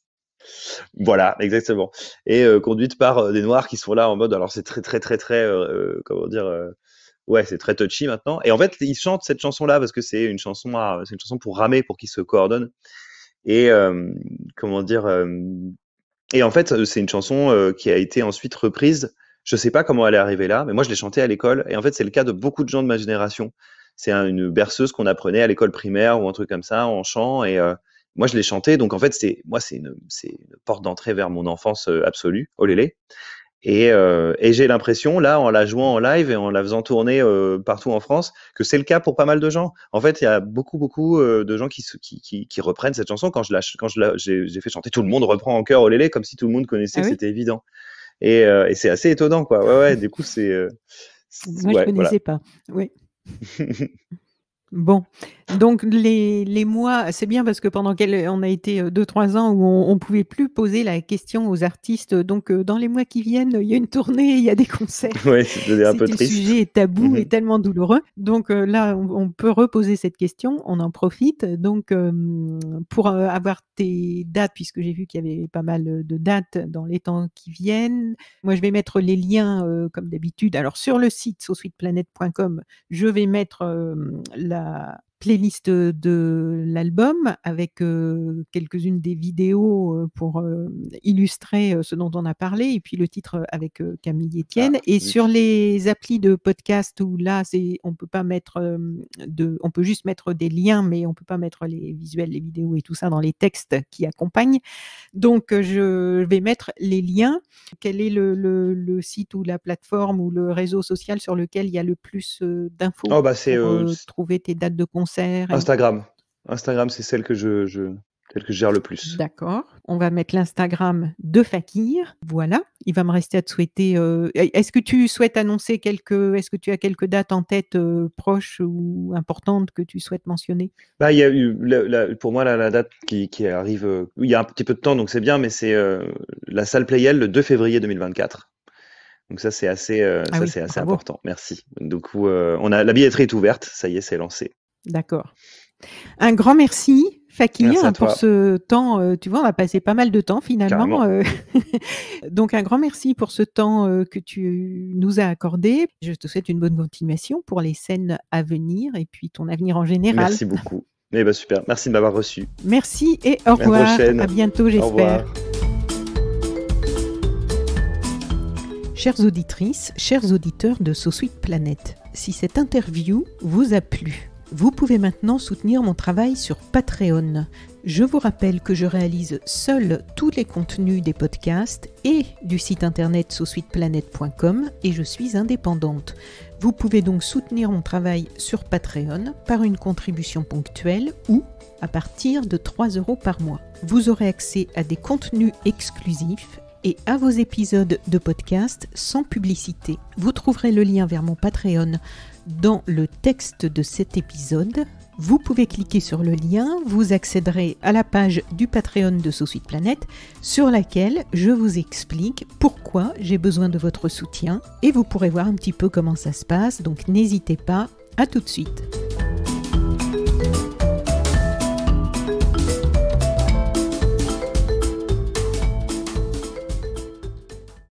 voilà, exactement. Et euh, conduite par euh, des noirs qui sont là en mode, alors c'est très, très, très, très, euh, comment dire, ouais, c'est très touchy maintenant. Et en fait, ils chantent cette chanson-là parce que c'est une chanson, une chanson pour ramer, pour qu'ils se coordonnent. Et comment dire Et en fait, c'est une chanson qui a été ensuite reprise. Je sais pas comment elle est arrivée là, mais moi, je l'ai chantée à l'école. Et en fait, c'est le cas de beaucoup de gens de ma génération. C'est une berceuse qu'on apprenait à l'école primaire ou un truc comme ça en chant. Et moi, je l'ai chanté. Donc, en fait, c'est moi, c'est une, porte d'entrée vers mon enfance euh, absolue. Olélé. Et, euh, et j'ai l'impression, là, en la jouant en live et en la faisant tourner euh, partout en France, que c'est le cas pour pas mal de gens. En fait, il y a beaucoup, beaucoup de gens qui, qui, reprennent cette chanson. Quand je la, quand je j'ai fait chanter, tout le monde reprend en chœur Olélé, comme si tout le monde connaissait, que ah c'était évident. Et, c'est assez étonnant, quoi. Ouais, ouais. du coup, c'est. Moi, je je connaissais pas. Oui. (laughs) Bon, donc les, mois, c'est bien parce que pendant qu'on a été 2-3 euh, ans où on ne pouvait plus poser la question aux artistes, donc euh, dans les mois qui viennent, il y a une tournée, il y a des concerts. (laughs) Oui, c'est un peu triste. Le sujet est tabou mhm. et tellement douloureux. Donc euh, là, on, peut reposer cette question, on en profite. Donc pour avoir tes dates, puisque j'ai vu qu'il y avait pas mal de dates dans les temps qui viennent, moi je vais mettre les liens comme d'habitude. Alors sur le site, planète.com je vais mettre la uh, playlist de l'album avec euh, quelques-unes des vidéos euh, pour euh, illustrer ce dont on a parlé et puis le titre avec Camille ah, Etienne et sur les applis de podcast où là c'est on peut pas mettre de on peut juste mettre des liens mais on peut pas mettre les visuels les vidéos et tout ça dans les textes qui accompagnent donc je vais mettre les liens quel est le, le, site ou la plateforme ou le réseau social sur lequel il y a le plus d'infos oh, bah, pour trouver tes dates de concert Instagram. Instagram, c'est celle que je, que je gère le plus. D'accord. On va mettre l'Instagram de Fakir. Voilà. Il va me rester à te souhaiter. Euh, e-, est-ce que tu souhaites annoncer quelques. Est-ce que tu as quelques dates en tête euh, proches ou importantes que tu souhaites mentionner bah, y a eu, Pour moi, la, date qui, arrive. Euh, il y a un petit peu de temps, donc c'est bien, mais c'est la salle Playel le 2 février 2024. Donc ça c'est assez, ah assez important. Merci. donc on a la billetterie est ouverte, ça y est, c'est lancé. D'accord. Un grand merci, Fakir, hein, pour ce temps. Euh, tu vois, on a passé pas mal de temps finalement. Euh, (laughs) donc, un grand merci pour ce temps euh, que tu nous as accordé. Je te souhaite une bonne continuation pour les scènes à venir et puis ton avenir en général. Merci beaucoup. Eh ben, super, merci de m'avoir reçu. Merci et au revoir. À, bientôt, j'espère. Chères auditrices, chers auditeurs de So suite Planet, si cette interview vous a plu, vous pouvez maintenant soutenir mon travail sur Patreon. Je vous rappelle que je réalise seul tous les contenus des podcasts et du site internet sous-suiteplanète.com et je suis indépendante. Vous pouvez donc soutenir mon travail sur Patreon par une contribution ponctuelle ou à partir de 3 euros par mois. Vous aurez accès à des contenus exclusifs et à vos épisodes de podcast sans publicité. Vous trouverez le lien vers mon Patreon dans le texte de cet épisode. Vous pouvez cliquer sur le lien, vous accéderez à la page du Patreon de Sous Planète sur laquelle je vous explique pourquoi j'ai besoin de votre soutien et vous pourrez voir un petit peu comment ça se passe, donc n'hésitez pas, à tout de suite.